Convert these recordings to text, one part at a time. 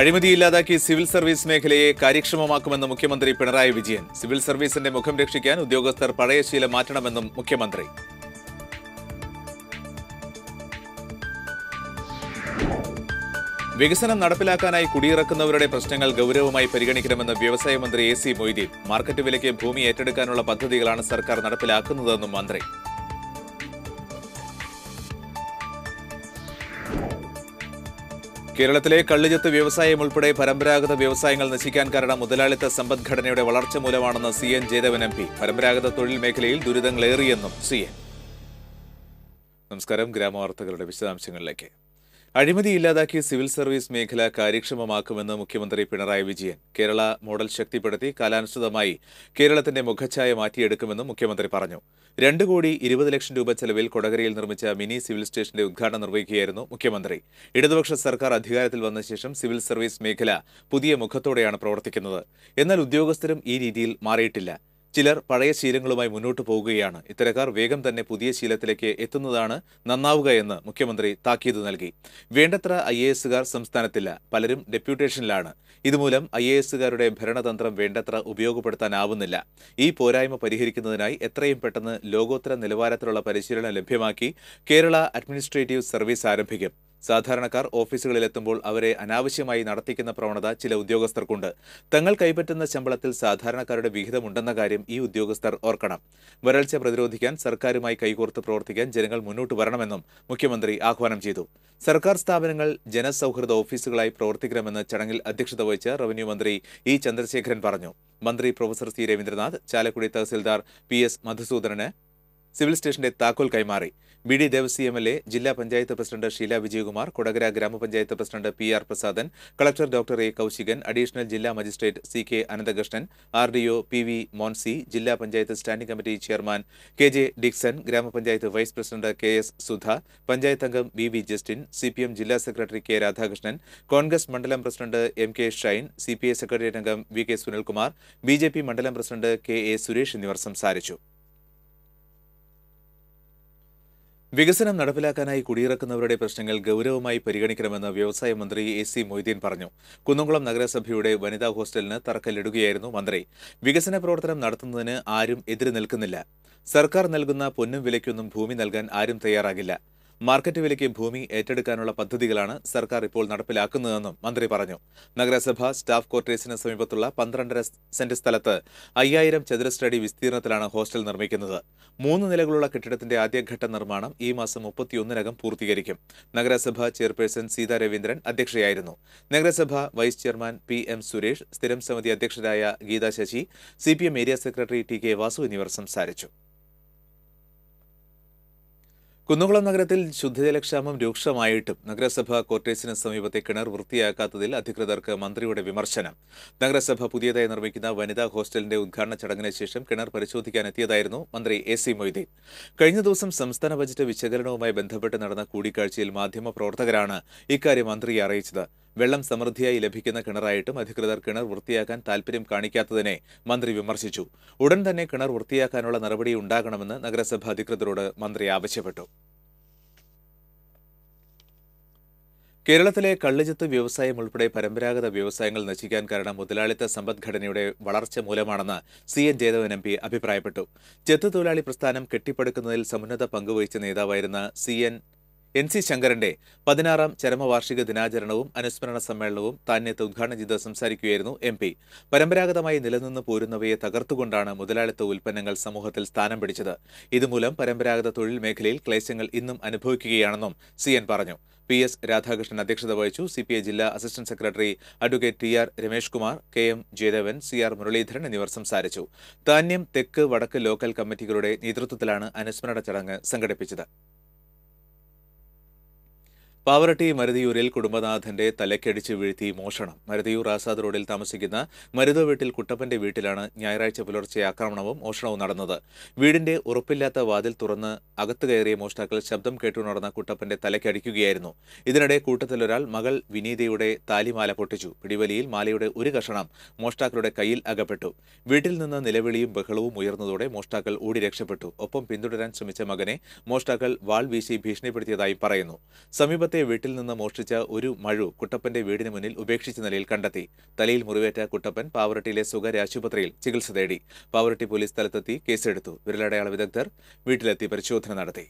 അഴിമതി ഇല്ലാതാക്കി civil service മേഖലയെ കാര്യക്ഷമമാക്കുമെന്ന് മുഖ്യമന്ത്രി പിണറായി വിജയൻ സിവിൽ സർവീസിന്റെ മുഖം രക്ഷിക്കാൻ ഉദ്യോഗസ്ഥർ പഴയ ശീലം മാറ്റണമെന്നും മുഖ്യമന്ത്രി വികസനം നടപ്പിലാക്കാനായി കുടിയിറക്കുന്നവരുടെ പ്രശ്നങ്ങൾ ഗൗരവമായി പരിഗണിക്കണമെന്ന് വ്യവസായ മന്ത്രി എ സി മൊയ്തീൻ മാർക്കറ്റ് വിലയ്ക്ക് ഭൂമി ഏറ്റെടുക്കാനുള്ള പദ്ധതികളാണ് സർക്കാർ നടപ്പിലാക്കുന്നതെന്നും മന്ത്രി കേരളത്തിലെ കള്ളുചെത്ത് വ്യവസായം ഉൾപ്പെടെ പരമ്പരാഗത വ്യവസായങ്ങൾ നശിക്കാൻ കാരണം മുതലാളിത്ത സമ്പദ്ഘടനയുടെ വളർച്ച മൂലമാണെന്ന് C N Jayadevan M P പരമ്പരാഗത തൊഴിൽ മേഖലയിൽ ദുരിതങ്ങളേറിയെന്നും സി എൻ നമസ്കാരം ഗ്രാമവാർത്തകളുടെ വിശദാംശങ്ങളിലേക്ക് അഴിമതി ഇല്ലാതാക്കി സിവിൽ സർവീസ് മേഖല കാര്യക്ഷമമാക്കുമെന്ന് മുഖ്യമന്ത്രി പിണറായി വിജയൻ കേരള മോഡൽ ശക്തിപ്പെടുത്തി കാലാനുസൃതമായി കേരളത്തിന്റെ മുഖച്ഛായ മാറ്റിയെടുക്കുമെന്നും മുഖ്യമന്ത്രി പറഞ്ഞു രണ്ടു കോടി ഇരുപത് ലക്ഷം രൂപ ചെലവിൽ കൊടകരയിൽ നിർമ്മിച്ച മിനി സിവിൽ സ്റ്റേഷന്റെ ഉദ്ഘാടനം നിർവഹിക്കുകയായിരുന്നു മുഖ്യമന്ത്രി ഇടതുപക്ഷ സർക്കാർ അധികാരത്തിൽ വന്ന ശേഷം സിവിൽ സർവീസ് മേഖല പുതിയ മുഖത്തോടെയാണ് പ്രവർത്തിക്കുന്നത് എന്നാൽ ഉദ്യോഗസ്ഥരും ഈ രീതിയിൽ മാറിയിട്ടില്ല ചിലർ പഴയ ശീലങ്ങളുമായി മുന്നോട്ട് പോകുകയാണ് ഇത്തരക്കാർ വേഗം തന്നെ പുതിയ ശീലത്തിലേക്ക് എത്തുന്നതാണ് നന്നാവുക എന്ന് മുഖ്യമന്ത്രി താക്കീത് നൽകി വേണ്ടത്ര ഐ എ എസുകാർ സംസ്ഥാനത്തില്ല പലരും ഡെപ്യൂട്ടേഷനിലാണ് ഇതുമൂലം ഐ എ എസുകാരുടെ ഭരണതന്ത്രം വേണ്ടത്ര ഉപയോഗപ്പെടുത്താനാവുന്നില്ല ഈ പോരായ്മ പരിഹരിക്കുന്നതിനായി എത്രയും പെട്ടെന്ന് ലോകോത്തര നിലവാരത്തിലുള്ള പരിശീലനം ലഭ്യമാക്കി കേരള അഡ്മിനിസ്ട്രേറ്റീവ് സർവീസ് ആരംഭിക്കും സാധാരണക്കാർ ഓഫീസുകളിലെത്തുമ്പോൾ അവരെ അനാവശ്യമായി നടത്തിക്കുന്ന പ്രവണത ചില ഉദ്യോഗസ്ഥർക്കുണ്ട് തങ്ങൾ കൈപ്പറ്റുന്ന ശമ്പളത്തിൽ സാധാരണക്കാരുടെ വിഹിതമുണ്ടെന്ന കാര്യം ഈ ഉദ്യോഗസ്ഥർ ഓർക്കണം വരൾച്ച പ്രതിരോധിക്കാൻ സർക്കാരുമായി കൈകോർത്ത് പ്രവർത്തിക്കാൻ ജനങ്ങൾ മുന്നോട്ട് വരണമെന്നും മുഖ്യമന്ത്രി ആഹ്വാനം ചെയ്തു സർക്കാർ സ്ഥാപനങ്ങൾ ജനസൗഹൃദ ഓഫീസുകളായി പ്രവർത്തിക്കണമെന്ന് ചടങ്ങിൽ അധ്യക്ഷത വഹിച്ച റവന്യൂ മന്ത്രി ഇ ചന്ദ്രശേഖരൻ പറഞ്ഞു മന്ത്രി പ്രൊഫസർ സി രവീന്ദ്രനാഥ് ചാലക്കുടി തഹസിൽദാർ പി എസ് മധുസൂദനന് സിവിൽ സ്റ്റേഷന്റെ താക്കോൽ കൈമാറി B D Devasi M L A ജില്ലാ പഞ്ചായത്ത് പ്രസിഡന്റ് ഷീല വിജയകുമാർ കൊടകര ഗ്രാമപഞ്ചായത്ത് president P R Prasadan collector doctor A Kaushikan additional ജില്ലാ magistrate C K Ananthakrishnan R D O P V Moncy ജില്ലാ panchayat standing committee chairman K J Dixon ഗ്രാമപഞ്ചായത്ത് vice president K S Sudha panchayat അംഗം B V Justin C P M ജില്ലാ secretary K Radhakrishnan Congress മണ്ഡലം president M K Shine C P I secretariat അംഗം V K Sunilkumar B J P മണ്ഡലം president K A Suresh എന്നിവർ സംസാരിച്ചു വികസനം നടപ്പിലാക്കാനായി കുടിയിറക്കുന്നവരുടെ പ്രശ്നങ്ങൾ ഗൗരവമായി പരിഗണിക്കണമെന്ന് വ്യവസായ മന്ത്രി എ സി മൊയ്തീൻ പറഞ്ഞു കുന്നംകുളം നഗരസഭയുടെ വനിതാ ഹോസ്റ്റലിന് തറക്കല്ലിടുകയായിരുന്നു മന്ത്രി വികസന പ്രവർത്തനം നടത്തുന്നതിന് ആരും എതിര് നിൽക്കുന്നില്ല സർക്കാർ നൽകുന്ന പൊന്നും വിലയ്ക്കൊന്നും ഭൂമി നൽകാൻ ആരും തയ്യാറാകില്ല മാർക്കറ്റ് വിലയ്ക്ക് ഭൂമി ഏറ്റെടുക്കാനുള്ള പദ്ധതികളാണ് സർക്കാർ ഇപ്പോൾ നടപ്പിലാക്കുന്നതെന്നും മന്ത്രി പറഞ്ഞു നഗരസഭ സ്റ്റാഫ് ക്വാർട്ടേഴ്സിന് സമീപത്തുള്ള പന്ത്രണ്ടര സെന്റ് സ്ഥലത്ത് അയ്യായിരം ചതുരശ്രടി വിസ്തീർണത്തിലാണ് ഹോസ്റ്റൽ നിർമ്മിക്കുന്നത് മൂന്ന് നിലകളുള്ള കെട്ടിടത്തിന്റെ ആദ്യഘട്ട നിർമ്മാണം ഈ മാസം മുപ്പത്തിയൊന്നിനകം പൂർത്തീകരിക്കും നഗരസഭ ചെയർപേഴ്സൺ സീതാ രവീന്ദ്രൻ അധ്യക്ഷയായിരുന്നു നഗരസഭ vice chairman P M Suresh സ്ഥിരം സമിതി അധ്യക്ഷരായ Geetha Sasi C area secretary T K Vasu എന്നിവർ സംസാരിച്ചു കുന്നുകുളം നഗരത്തിൽ ശുദ്ധജലക്ഷാമം രൂക്ഷമായിട്ടും നഗരസഭ കോർട്ടേഴ്സിന് സമീപത്തെ കിണർ വൃത്തിയാക്കാത്തതിൽ അധികൃതർക്ക് മന്ത്രിയുടെ വിമർശനം നഗരസഭ പുതിയതായി നിർമ്മിക്കുന്ന വനിതാ ഹോസ്റ്റലിന്റെ ഉദ്ഘാടന ചടങ്ങിന് ശേഷം കിണർ പരിശോധിക്കാനെത്തിയതായിരുന്നു മന്ത്രി എ സി മൊയ്തീൻ കഴിഞ്ഞ ദിവസം സംസ്ഥാന ബജറ്റ് വിശകലനവുമായി ബന്ധപ്പെട്ട് നടന്ന കൂടിക്കാഴ്ചയിൽ മാധ്യമപ്രവർത്തകരാണ് ഇക്കാര്യം മന്ത്രിയെ അറിയിച്ചത് വെള്ളം സമൃദ്ധിയായി ലഭിക്കുന്ന കിണറായിട്ടും അധികൃതർ കിണർ വൃത്തിയാക്കാൻ താൽപര്യം കാണിക്കാത്തതിനെ മന്ത്രി വിമർശിച്ചു ഉടൻ തന്നെ കിണർ വൃത്തിയാക്കാനുള്ള നടപടി ഉണ്ടാകണമെന്ന് നഗരസഭ അധികൃതരോട് മന്ത്രി ആവശ്യപ്പെട്ടു കേരളത്തിലെ കള്ളിജത്ത് വ്യവസായം ഉൾപ്പെടെ പരമ്പരാഗത വ്യവസായങ്ങൾ നശിക്കാൻ കാരണം മുതലാളിത്ത സമ്പദ്ഘടനയുടെ വളർച്ച മൂലമാണെന്ന് C N Jayadevan M P അഭിപ്രായപ്പെട്ടു ചെത്ത് തൊഴിലാളി പ്രസ്ഥാനം കെട്ടിപ്പടുക്കുന്നതിൽ സമുന്നത പങ്കുവഹിച്ച നേതാവായിരുന്ന സി എൻ എൻ സി ശങ്കരന്റെ പതിനാറാം ചരമവാർഷിക ദിനാചരണവും അനുസ്മരണ സമ്മേളനവും താന്യത്ത് ഉദ്ഘാടനം ചെയ്ത് സംസാരിക്കുകയായിരുന്നു എം പി പരമ്പരാഗതമായി നിലനിന്ന് പോരുന്നവയെ തകർത്തുകൊണ്ടാണ് മുതലാളിത്ത ഉൽപ്പന്നങ്ങൾ സമൂഹത്തിൽ സ്ഥാനം പിടിച്ചത് ഇതുമൂലം പരമ്പരാഗത തൊഴിൽ മേഖലയിൽ ക്ലേശങ്ങൾ ഇന്നും അനുഭവിക്കുകയാണെന്നും സി എൻ പറഞ്ഞു പി എസ് രാധാകൃഷ്ണൻ അധ്യക്ഷത വഹിച്ചു സി പി ഐ ജില്ലാ assistant secretary advocate T R Ramesh Kumar K M Jayadevan C R Muraleedharan എന്നിവർ സംസാരിച്ചു താന്യം തെക്ക് വടക്ക് ലോക്കൽ കമ്മിറ്റികളുടെ നേതൃത്വത്തിലാണ് അനുസ്മരണ ചടങ്ങ് സംഘടിപ്പിച്ചത് പാവറട്ടി മരുതിയൂരിൽ കുടുംബനാഥന്റെ തലക്കടിച്ച് വീഴ്ത്തി മോഷണം മരുതിയൂർ ആസാദ് റോഡിൽ താമസിക്കുന്ന മരുത വീട്ടിൽ കുട്ടപ്പന്റെ വീട്ടിലാണ് ഞായറാഴ്ച പുലർച്ചെ ആക്രമണവും മോഷണവും നടന്നത് വീടിന്റെ ഉറപ്പില്ലാത്ത വാതിൽ തുറന്ന് അകത്തു കയറിയ മോഷ്ടാക്കൾ ശബ്ദം കേട്ടുണർന്ന കുട്ടപ്പന്റെ തലക്കടിക്കുകയായിരുന്നു ഇതിനിടെ കൂട്ടത്തിലൊരാൾ മകൾ വിനീതയുടെ താലിമാല പൊട്ടിച്ചു പിടിവലിയിൽ മാലയുടെ ഒരു കഷണം മോഷ്ടാക്കളുടെ കയ്യിൽ അകപ്പെട്ടു വീട്ടിൽ നിന്ന് നിലവിളിയും ബഹളവും ഉയർന്നതോടെ മോഷ്ടാക്കൾ ഓടി രക്ഷപ്പെട്ടു ഒപ്പം പിന്തുടരാൻ ശ്രമിച്ച മകനെ മോഷ്ടാക്കൾ വാൾ വീശി ഭീഷണിപ്പെടുത്തിയതായി പറയുന്നു സമീപ സമീപത്തെ വീട്ടിൽ നിന്ന് മോഷ്ടിച്ച ഒരു മഴു കുട്ടപ്പന്റെ വീടിന് മുന്നിൽ ഉപേക്ഷിച്ച നിലയിൽ കണ്ടെത്തി തലയിൽ മുറിവേറ്റ കുട്ടപ്പൻ പാവറട്ടിയിലെ സ്വകാര്യ ആശുപത്രിയിൽ ചികിത്സ തേടി പാവറട്ടി പോലീസ് സ്ഥലത്തെത്തി കേസെടുത്തു വിരലടയാള വിദഗ്ധർ വീട്ടിലെത്തി പരിശോധന നടത്തി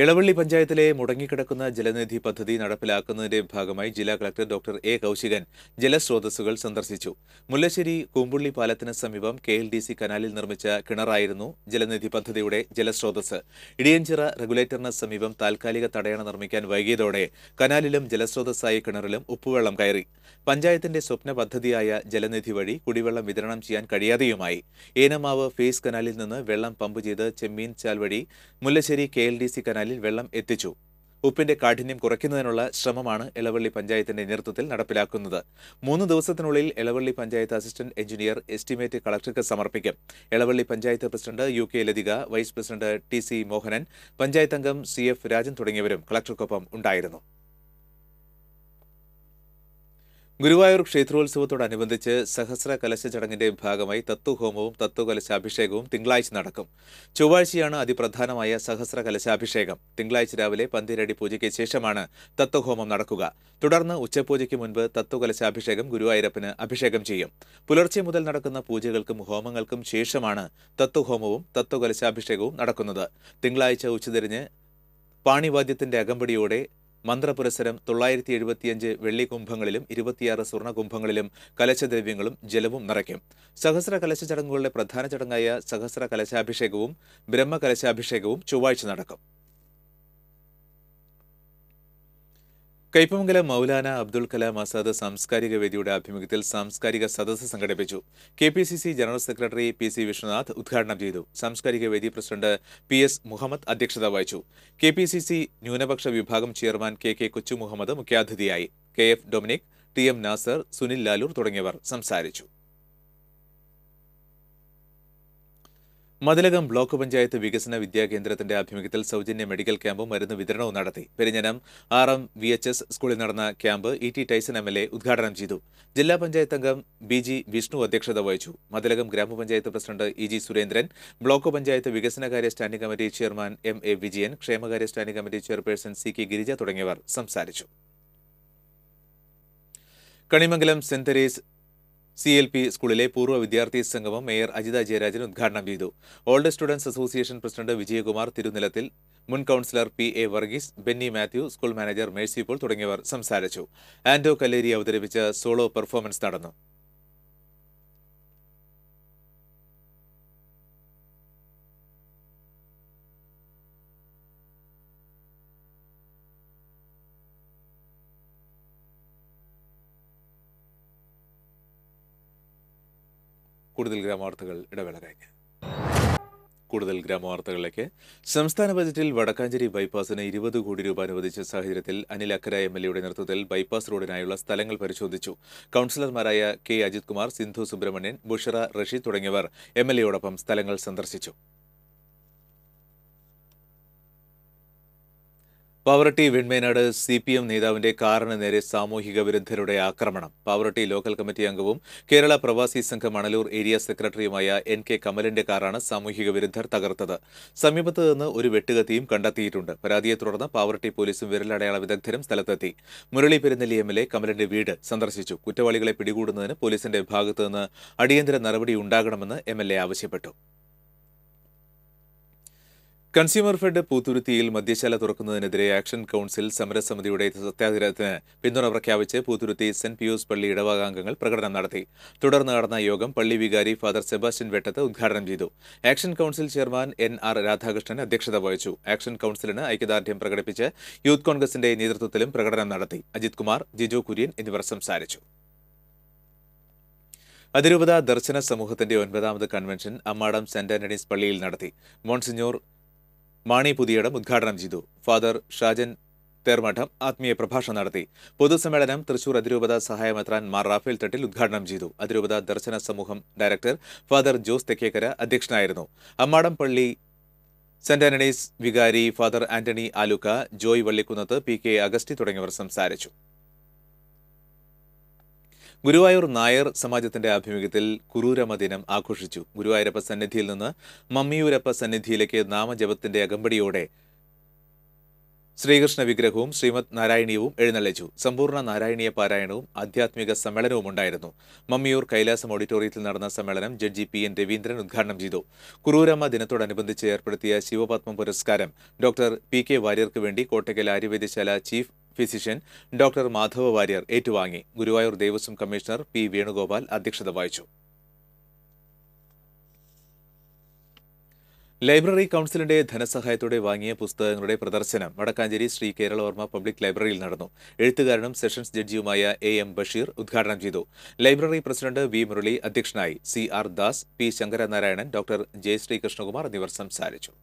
ഇളവള്ളി പഞ്ചായത്തിലെ മുടങ്ങിക്കിടക്കുന്ന ജലനിധി പദ്ധതി നടപ്പിലാക്കുന്നതിന്റെ ഭാഗമായി ജില്ലാ കളക്ടർ ഡോക്ടർ എ കൗശികൻ ജലസ്രോതസ്സുകൾ സന്ദർശിച്ചു മുല്ലശ്ശേരി കൂമ്പുള്ളി പാലത്തിന് സമീപം കെ എൽ ഡി സി കനാലിൽ നിർമ്മിച്ച കിണറായിരുന്നു ജലനിധി പദ്ധതിയുടെ ജലസ്രോതസ് ഇടിയഞ്ചിറ റെഗുലേറ്ററിന് സമീപം താൽക്കാലിക തടയണ നിർമ്മിക്കാൻ വൈകിയതോടെ കനാലിലും ജലസ്രോതസ്സായ കിണറിലും ഉപ്പുവെള്ളം കയറി പഞ്ചായത്തിന്റെ സ്വപ്ന പദ്ധതിയായ ജലനിധി വഴി കുടിവെള്ളം വിതരണം ചെയ്യാൻ കഴിയാതെയുമായി ഏനമാവ് ഫേസ് കനാലിൽ നിന്ന് വെള്ളം പമ്പ് ചെയ്ത് ചെമ്മീൻ ചാൽ വഴി Mullassery K L D C canal കനാലിൽ വെള്ളം എത്തിച്ചു ഉപ്പിന്റെ കാഠിന്യം കുറയ്ക്കുന്നതിനുള്ള ശ്രമമാണ് എളവള്ളി പഞ്ചായത്തിന്റെ നേതൃത്വത്തിൽ നടപ്പിലാക്കുന്നത് മൂന്ന് ദിവസത്തിനുള്ളിൽ Elavally panchayat assistant engineer estimate കളക്ടർക്ക് സമർപ്പിക്കും Elavally panchayat president U K Lathika vice president T C Mohanan panchayat അംഗം സി എഫ് രാജൻ തുടങ്ങിയവരും കളക്ടർക്കൊപ്പം ഉണ്ടായിരുന്നു ഗുരുവായൂർ ക്ഷേത്രോത്സവത്തോടനുബന്ധിച്ച് സഹസ്ര കലശ ചടങ്ങിന്റെ ഭാഗമായി തത്വഹോമവും തത്വകലശാഭിഷേകവും തിങ്കളാഴ്ച നടക്കും ചൊവ്വാഴ്ചയാണ് അതിപ്രധാനമായ സഹസ്ര കലശാഭിഷേകം തിങ്കളാഴ്ച രാവിലെ പന്തിരടി പൂജയ്ക്ക് ശേഷമാണ് തത്വഹോമം നടക്കുക തുടർന്ന് ഉച്ചപൂജയ്ക്ക് മുൻപ് തത്വകലശാഭിഷേകം ഗുരുവായൂരപ്പന് അഭിഷേകം ചെയ്യും പുലർച്ചെ മുതൽ നടക്കുന്ന പൂജകൾക്കും ഹോമങ്ങൾക്കും ശേഷമാണ് തത്വഹോമവും തത്വകലശാഭിഷേകവും നടക്കുന്നത് തിങ്കളാഴ്ച ഉച്ചതിരിഞ്ഞ് പാണിവാദ്യത്തിന്റെ അകമ്പടിയോടെ മന്ത്രപുരസരം തൊള്ളായിരത്തി എഴുപത്തിയഞ്ച് വെള്ളിക്കുംഭങ്ങളിലും ഇരുപത്തിയാറ് സ്വർണ്ണ കുംഭങ്ങളിലും കലശദ്രവ്യങ്ങളും ജലവും നിറയ്ക്കും സഹസ്ര കലശ ചടങ്ങുകളുടെ പ്രധാന ചടങ്ങായ സഹസ്ര കലശാഭിഷേകവും ബ്രഹ്മ കലശാഭിഷേകവും ചൊവ്വാഴ്ച നടക്കും കയ്പമംഗലം മൗലാന അബ്ദുൽ കലാം ആസാദ് സാംസ്കാരിക വേദിയുടെ ആഭിമുഖ്യത്തിൽ സാംസ്കാരിക സദസ്സ് സംഘടിപ്പിച്ചു K P C C general secretary P C Viswanath ഉദ്ഘാടനം ചെയ്തു സാംസ്കാരിക വേദി പ്രസിഡന്റ് പി എസ് മുഹമ്മദ് അധ്യക്ഷത വഹിച്ചു കെ പി സി സി ന്യൂനപക്ഷ വിഭാഗം chairman K K Kochu Muhammad മുഖ്യാതിഥിയായി K F Dominic T M Nasar Sunil Laloor തുടങ്ങിയവർ സംസാരിച്ചു മതിലകം ബ്ലോക്ക് പഞ്ചായത്ത് വികസന വിദ്യാകേന്ദ്രത്തിന്റെ ആഭിമുഖ്യത്തിൽ സൗജന്യ മെഡിക്കൽ ക്യാമ്പും മരുന്ന് വിതരണവും നടത്തി Perinjanam R M V H S സ്കൂളിൽ നടന്ന camp E T Tyson M L A ഉദ്ഘാടനം ചെയ്തു ജില്ലാ പഞ്ചായത്ത് അംഗം ബി ജി വിഷ്ണു അധ്യക്ഷത വഹിച്ചു മതിലകം ഗ്രാമപഞ്ചായത്ത് president E G Surendran block panchayat വികസനകാര്യ standing committee chairman M A Vijayan ക്ഷേമകാര്യ standing committee chairperson C K Girija തുടങ്ങിയവർ സംസാരിച്ചു Kanimangalam saint Therese C L P സ്കൂളിലെ പൂർവ്വ വിദ്യാർത്ഥി സംഗമം മേയർ അജിത ജയരാജൻ ഉദ്ഘാടനം ചെയ്തു old students association president Vijayakumar തിരുനിലത്തിൽ മുൻ councillor P A Varghese Benny Mathew school manager Mercy Paul തുടങ്ങിയവർ സംസാരിച്ചു ആന്റോ കല്ലേരി അവതരിപ്പിച്ച സോളോ പെർഫോമൻസ് നടന്നു കൂടുതൽ ഗ്രാമവാർത്തകൾ ഇടവേള കഴിഞ്ഞ് കൂടുതൽ ഗ്രാമവാർത്തകളിലേക്ക് സംസ്ഥാന ബജറ്റിൽ വടക്കാഞ്ചേരി ബൈപ്പാസിന് ഇരുപത് കോടി രൂപ അനുവദിച്ച സാഹചര്യത്തിൽ അനിൽ അക്കര എം എൽ എയുടെ നേതൃത്വത്തിൽ ബൈപ്പാസ് റോഡിനായുള്ള സ്ഥലങ്ങൾ പരിശോധിച്ചു കൌൺസിലർമാരായ കെ അജിത് കുമാർ സിന്ധു സുബ്രഹ്മണ്യൻ ബുഷറ റഷീദ് തുടങ്ങിയവർ എം എൽ എയോടൊപ്പം സ്ഥലങ്ങൾ സന്ദർശിച്ചു Pavaratty Venmenad C P M നേതാവിന്റെ കാറിന് നേരെ സാമൂഹിക വിരുദ്ധരുടെ ആക്രമണം പവറട്ടി ലോക്കൽ കമ്മിറ്റി അംഗവും കേരള പ്രവാസി സംഘം മണലൂർ ഏരിയ സെക്രട്ടറിയുമായ എൻ കെ കമലിന്റെ കാറാണ് സാമൂഹിക വിരുദ്ധർ തകർത്തത് സമീപത്ത് നിന്ന് ഒരു വെട്ടുകത്തിയും കണ്ടെത്തിയിട്ടുണ്ട് പരാതിയെ തുടർന്ന് പവറട്ടി പോലീസും വിരലടയാള വിദഗ്ധരും സ്ഥലത്തെത്തി Murali Perunnelli M L A കമലിന്റെ വീട് സന്ദർശിച്ചു കുറ്റവാളികളെ പിടികൂടുന്നതിന് പോലീസിന്റെ ഭാഗത്തുനിന്ന് അടിയന്തര നടപടി ഉണ്ടാകണമെന്ന് എം ആവശ്യപ്പെട്ടു കൺസ്യൂമർ ഫെഡ് പൂത്തുരുത്തിയിൽ മദ്യശാല തുറക്കുന്നതിനെതിരെ ആക്ഷൻ കൗൺസിൽ സമരസമിതിയുടെ സത്യാഗ്രഹത്തിന് പിന്തുണ പ്രഖ്യാപിച്ച് പൂത്തുരുത്തി സെന്റ് പിയൂസ് പള്ളി ഇടവകാംഗങ്ങൾ പ്രകടനം നടത്തി തുടർന്ന് നടന്ന യോഗം പള്ളി വികാരി ഫാദർ സെബാസ്റ്റ്യൻ വെട്ടത്ത് ഉദ്ഘാടനം ചെയ്തു action council chairman N R Radhakrishnan അധ്യക്ഷത വഹിച്ചു ആക്ഷൻ കൗൺസിലിന് ഐക്യദാർഢ്യം പ്രകടിപ്പിച്ച് യൂത്ത് കോൺഗ്രസിന്റെ നേതൃത്വത്തിലും പ്രകടനം നടത്തി അജിത് കുമാർ ജിജോ കുര്യൻ എന്നിവർ സംസാരിച്ചു അതിരൂപത ദർശന സമൂഹത്തിന്റെ ഒൻപതാമത് കൺവെൻഷൻ അമ്മാടം സെന്റ് ആന്റണീസ് പള്ളിയിൽ നടത്തി മോൺസിഞ്ഞോർ മാണി പുതിയടം ഉദ്ഘാടനം ചെയ്തു ഫാദർ ഷാജൻ തേർമഠം ആത്മീയ പ്രഭാഷണം നടത്തി പൊതുസമ്മേളനം തൃശൂർ അതിരൂപത സഹായമെത്രാൻ മാർ റാഫേൽ തട്ടിൽ ഉദ്ഘാടനം ചെയ്തു അതിരൂപത ദർശന സമൂഹം ഡയറക്ടർ ഫാദർ ജോസ് തെക്കേക്കര അധ്യക്ഷനായിരുന്നു അമ്മാടം പള്ളി സെന്റ് ആന്റണീസ് വികാരി father Antony Alukka Joy Vallikkunnath P K Augusty തുടങ്ങിയവർ സംസാരിച്ചു ഗുരുവായൂർ നായർ സമാജത്തിന്റെ ആഭിമുഖ്യത്തിൽ കുരൂരമ ദിനം ആഘോഷിച്ചു ഗുരുവായൂരപ്പ സന്നിധിയിൽ നിന്ന് മമ്മിയൂരപ്പ സന്നിധിയിലേക്ക് നാമജപത്തിന്റെ അകമ്പടിയോടെ ശ്രീകൃഷ്ണ വിഗ്രഹവും ശ്രീമദ് നാരായണീയവും എഴുന്നള്ളിച്ചു സമ്പൂർണ്ണ നാരായണീയ പാരായണവും ആധ്യാത്മിക സമ്മേളനവും ഉണ്ടായിരുന്നു മമ്മിയൂർ കൈലാസം ഓഡിറ്റോറിയത്തിൽ നടന്ന സമ്മേളനം ജഡ്ജി പി എൻ രവീന്ദ്രൻ ഉദ്ഘാടനം ചെയ്തു കുറൂരമ്മ ദിനത്തോടനുബന്ധിച്ച് ഏർപ്പെടുത്തിയ ശിവപത്മ പുരസ്കാരം ഡോക്ടർ പി കെ വാര്യർക്ക് വേണ്ടി Kottakkal Aryavaidyasala chief physician doctor Madhava Warrier ഏറ്റുവാങ്ങി ഗുരുവായൂർ ദേവസ്വം കമ്മീഷണർ പി വേണുഗോപാൽ അധ്യക്ഷത വഹിച്ചു ലൈബ്രറി കൗൺസിലിന്റെ ധനസഹായത്തോടെ വാങ്ങിയ പുസ്തകങ്ങളുടെ പ്രദർശനം വടക്കാഞ്ചേരി ശ്രീ കേരളവർമ്മ പബ്ലിക് ലൈബ്രറിയിൽ നടന്നു എഴുത്തുകാരനും സെഷൻസ് ജഡ്ജിയുമായ എ എം ബഷീർ ഉദ്ഘാടനം ചെയ്തു ലൈബ്രറി പ്രസിഡന്റ് വി മുരളി അധ്യക്ഷനായി C R Das P Sankaranarayanan doctor J Sreekrishnakumar എന്നിവർ സംസാരിച്ചു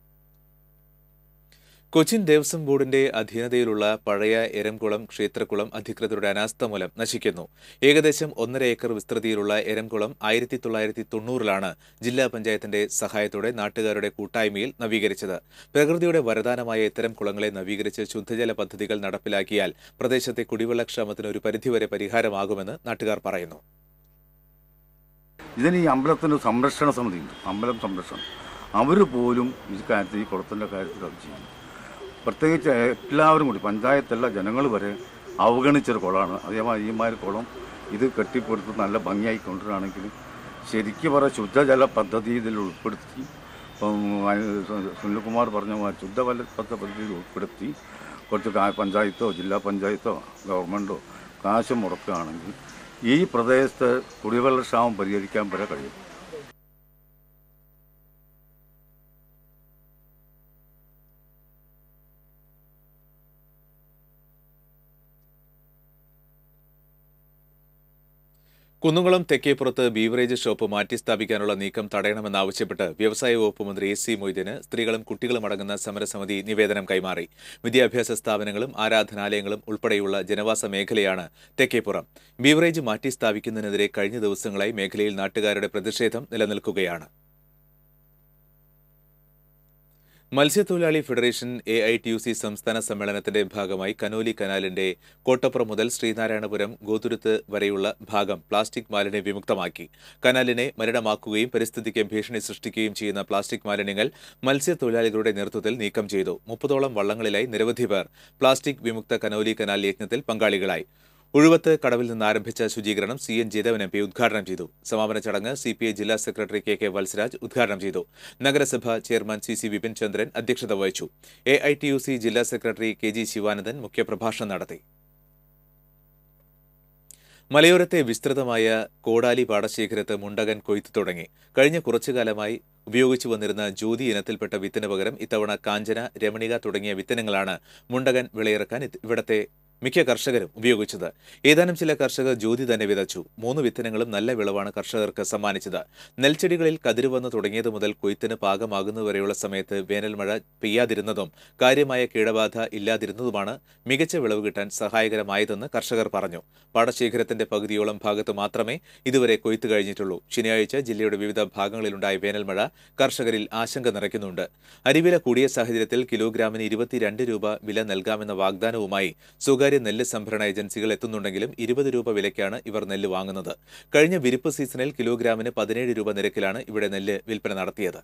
കൊച്ചിൻ ദേവസ്വം ബോർഡിന്റെ അധീനതയിലുള്ള പഴയ എരംകുളം ക്ഷേത്രക്കുളം അധികൃതരുടെ അനാസ്ഥ മൂലം നശിക്കുന്നു ഏകദേശം ഒന്നര ഏക്കർ വിസ്തൃതിയിലുള്ള എരംകുളം ആയിരത്തി തൊള്ളായിരത്തി തൊണ്ണൂറിലാണ് ജില്ലാ പഞ്ചായത്തിന്റെ സഹായത്തോടെ നാട്ടുകാരുടെ കൂട്ടായ്മയിൽ നവീകരിച്ചത് പ്രകൃതിയുടെ വരദാനമായ ഇത്തരം കുളങ്ങളെ നവീകരിച്ച് ശുദ്ധജല പദ്ധതികൾ നടപ്പിലാക്കിയാൽ പ്രദേശത്തെ കുടിവെള്ളക്ഷാമത്തിന് ഒരു പരിധിവരെ പരിഹാരമാകുമെന്ന് നാട്ടുകാർ പറയുന്നു ഇതിന് ഈ സംരക്ഷണ സമിതി അമ്പലം സംരക്ഷണം അവർ പോലും ഈ കാര്യത്തിൽ ഈ കുളത്തിൻ്റെ കാര്യത്തിൽ അത് ചെയ്യുന്നു പ്രത്യേകിച്ച് എല്ലാവരും കൂടി പഞ്ചായത്തല്ല ജനങ്ങൾ വരെ അവഗണിച്ചൊരു കുളമാണ് അതേമാതിരി ഈമാരി കുളം ഇത് കെട്ടിപ്പൊടുത്ത് നല്ല ഭംഗിയായി കൊണ്ടുവരാണെങ്കിൽ ശരിക്കും പറയാം ശുദ്ധജല പദ്ധതി ഇതിൽ ഉൾപ്പെടുത്തി ഇപ്പം സുനിൽകുമാർ പറഞ്ഞ ശുദ്ധജല പദ്ധതിയിൽ ഉൾപ്പെടുത്തി കുറച്ച് പഞ്ചായത്തോ ജില്ലാ പഞ്ചായത്തോ ഗവൺമെൻറ്റോ കാശ് മുടക്കുകയാണെങ്കിൽ ഈ പ്രദേശത്ത് കുടിവെള്ള പരിഹരിക്കാൻ വരെ കഴിയും കുന്നുകുളം തെക്കേപ്പുറത്ത് ബീവറേജ് ഷോപ്പ് മാറ്റി സ്ഥാപിക്കാനുള്ള നീക്കം തടയണമെന്നാവശ്യപ്പെട്ട് വ്യവസായ വകുപ്പ് മന്ത്രി എ സി മൊയ്തീന് സ്ത്രീകളും കുട്ടികളും അടങ്ങുന്ന സമരസമിതി നിവേദനം കൈമാറി വിദ്യാഭ്യാസ സ്ഥാപനങ്ങളും ആരാധനാലയങ്ങളും ഉൾപ്പെടെയുള്ള ജനവാസ മേഖലയാണ് തെക്കേപ്പുറം ബീവറേജ് മാറ്റി കഴിഞ്ഞ ദിവസങ്ങളായി മേഖലയിൽ നാട്ടുകാരുടെ പ്രതിഷേധം നിലനിൽക്കുകയാണ് മത്സ്യത്തൊഴിലാളി federation A I T U C സംസ്ഥാന സമ്മേളനത്തിന്റെ ഭാഗമായി കനോലി കനാലിന്റെ കോട്ടപ്പുറം മുതൽ ശ്രീനാരായണപുരം ഗോതുരുത്ത് വരെയുള്ള ഭാഗം പ്ലാസ്റ്റിക് മാലിന്യ വിമുക്തമാക്കി കനാലിനെ മലിനമാക്കുകയും പരിസ്ഥിതിക്ക് ഭീഷണി സൃഷ്ടിക്കുകയും ചെയ്യുന്ന പ്ലാസ്റ്റിക് മാലിന്യങ്ങൾ മത്സ്യത്തൊഴിലാളികളുടെ നേതൃത്വത്തിൽ നീക്കം ചെയ്തു മുപ്പതോളം വള്ളങ്ങളിലായി നിരവധി പേർ പ്ലാസ്റ്റിക് വിമുക്ത കനോലി കനാൽ യജ്ഞത്തിൽ പങ്കാളികളായി ഉഴുവത്ത് കടവിൽ നിന്ന് ആരംഭിച്ച ശുചീകരണം C N Jeethavan M P ഉദ്ഘാടനം ചെയ്തു സമാപന ചടങ്ങ് സി പി ഐ ജില്ലാ സെക്രട്ടറി കെ കെ വത്സരാജ് ഉദ്ഘാടനം ചെയ്തു നഗരസഭ chairman C C Vipin Chandran അധ്യക്ഷത വഹിച്ചു A I T U C ജില്ലാ സെക്രട്ടറി കെ ജി ശിവാനന്ദൻ മുഖ്യപ്രഭാഷണം നടത്തി മലയോരത്തെ വിസ്തൃതമായ കോടാലി പാടശേഖരത്ത് മുണ്ടകൻ കൊയ്ത്തു തുടങ്ങി കഴിഞ്ഞ കുറച്ചുകാലമായി ഉപയോഗിച്ചു വന്നിരുന്ന ജ്യോതി ഇനത്തിൽപ്പെട്ട വിത്തിന് പകരം ഇത്തവണ കാഞ്ചന രമണിക തുടങ്ങിയ വിത്തനങ്ങളാണ് മുണ്ടകൻ വിളയിറക്കാൻ ഇവിടത്തെ മിക്ക കർഷകരും ഉപയോഗിച്ചത് ഏതാനും ചില കർഷകർ ജ്യോതി തന്നെ വിതച്ചു മൂന്ന് വിത്തനങ്ങളും നല്ല വിളവാണ് കർഷകർക്ക് സമ്മാനിച്ചത് നെൽച്ചെടികളിൽ കതിരുവന്ന് വന്ന് തുടങ്ങിയത് മുതൽ കൊയ്ത്തിന് പാകമാകുന്നതുവരെയുള്ള സമയത്ത് വേനൽ മഴ പെയ്യാതിരുന്നതും കാര്യമായ കീടബാധ ഇല്ലാതിരുന്നതുമാണ് മികച്ച വിളവ് കിട്ടാൻ സഹായകരമായതെന്ന് കർഷകർ പറഞ്ഞു പാടശേഖരത്തിന്റെ പകുതിയോളം ഭാഗത്ത് മാത്രമേ ഇതുവരെ കൊയ്ത്ത് കഴിഞ്ഞിട്ടുള്ളൂ ശനിയാഴ്ച ജില്ലയുടെ വിവിധ ഭാഗങ്ങളിലുണ്ടായ വേനൽ മഴ കർഷകരിൽ ആശങ്ക നിറയ്ക്കുന്നുണ്ട് അരിവില കൂടിയ സാഹചര്യത്തിൽ കിലോഗ്രാമിന് ഇരുപത്തിരണ്ട് രൂപ വില നൽകാമെന്ന വാഗ്ദാനവുമായി സ്വകാര്യ സ്വകാര്യ നെല്ല് സംഭരണ ഏജൻസികൾ എത്തുന്നുണ്ടെങ്കിലും ഇരുപത് രൂപ വിലയ്ക്കാണ് ഇവർ നെല്ല് വാങ്ങുന്നത് കഴിഞ്ഞ വിരിപ്പ് സീസണിൽ കിലോഗ്രാമിന് പതിനേഴ് രൂപ നിരക്കിലാണ് ഇവിടെ നെല്ല് വിൽപ്പന നടത്തിയത്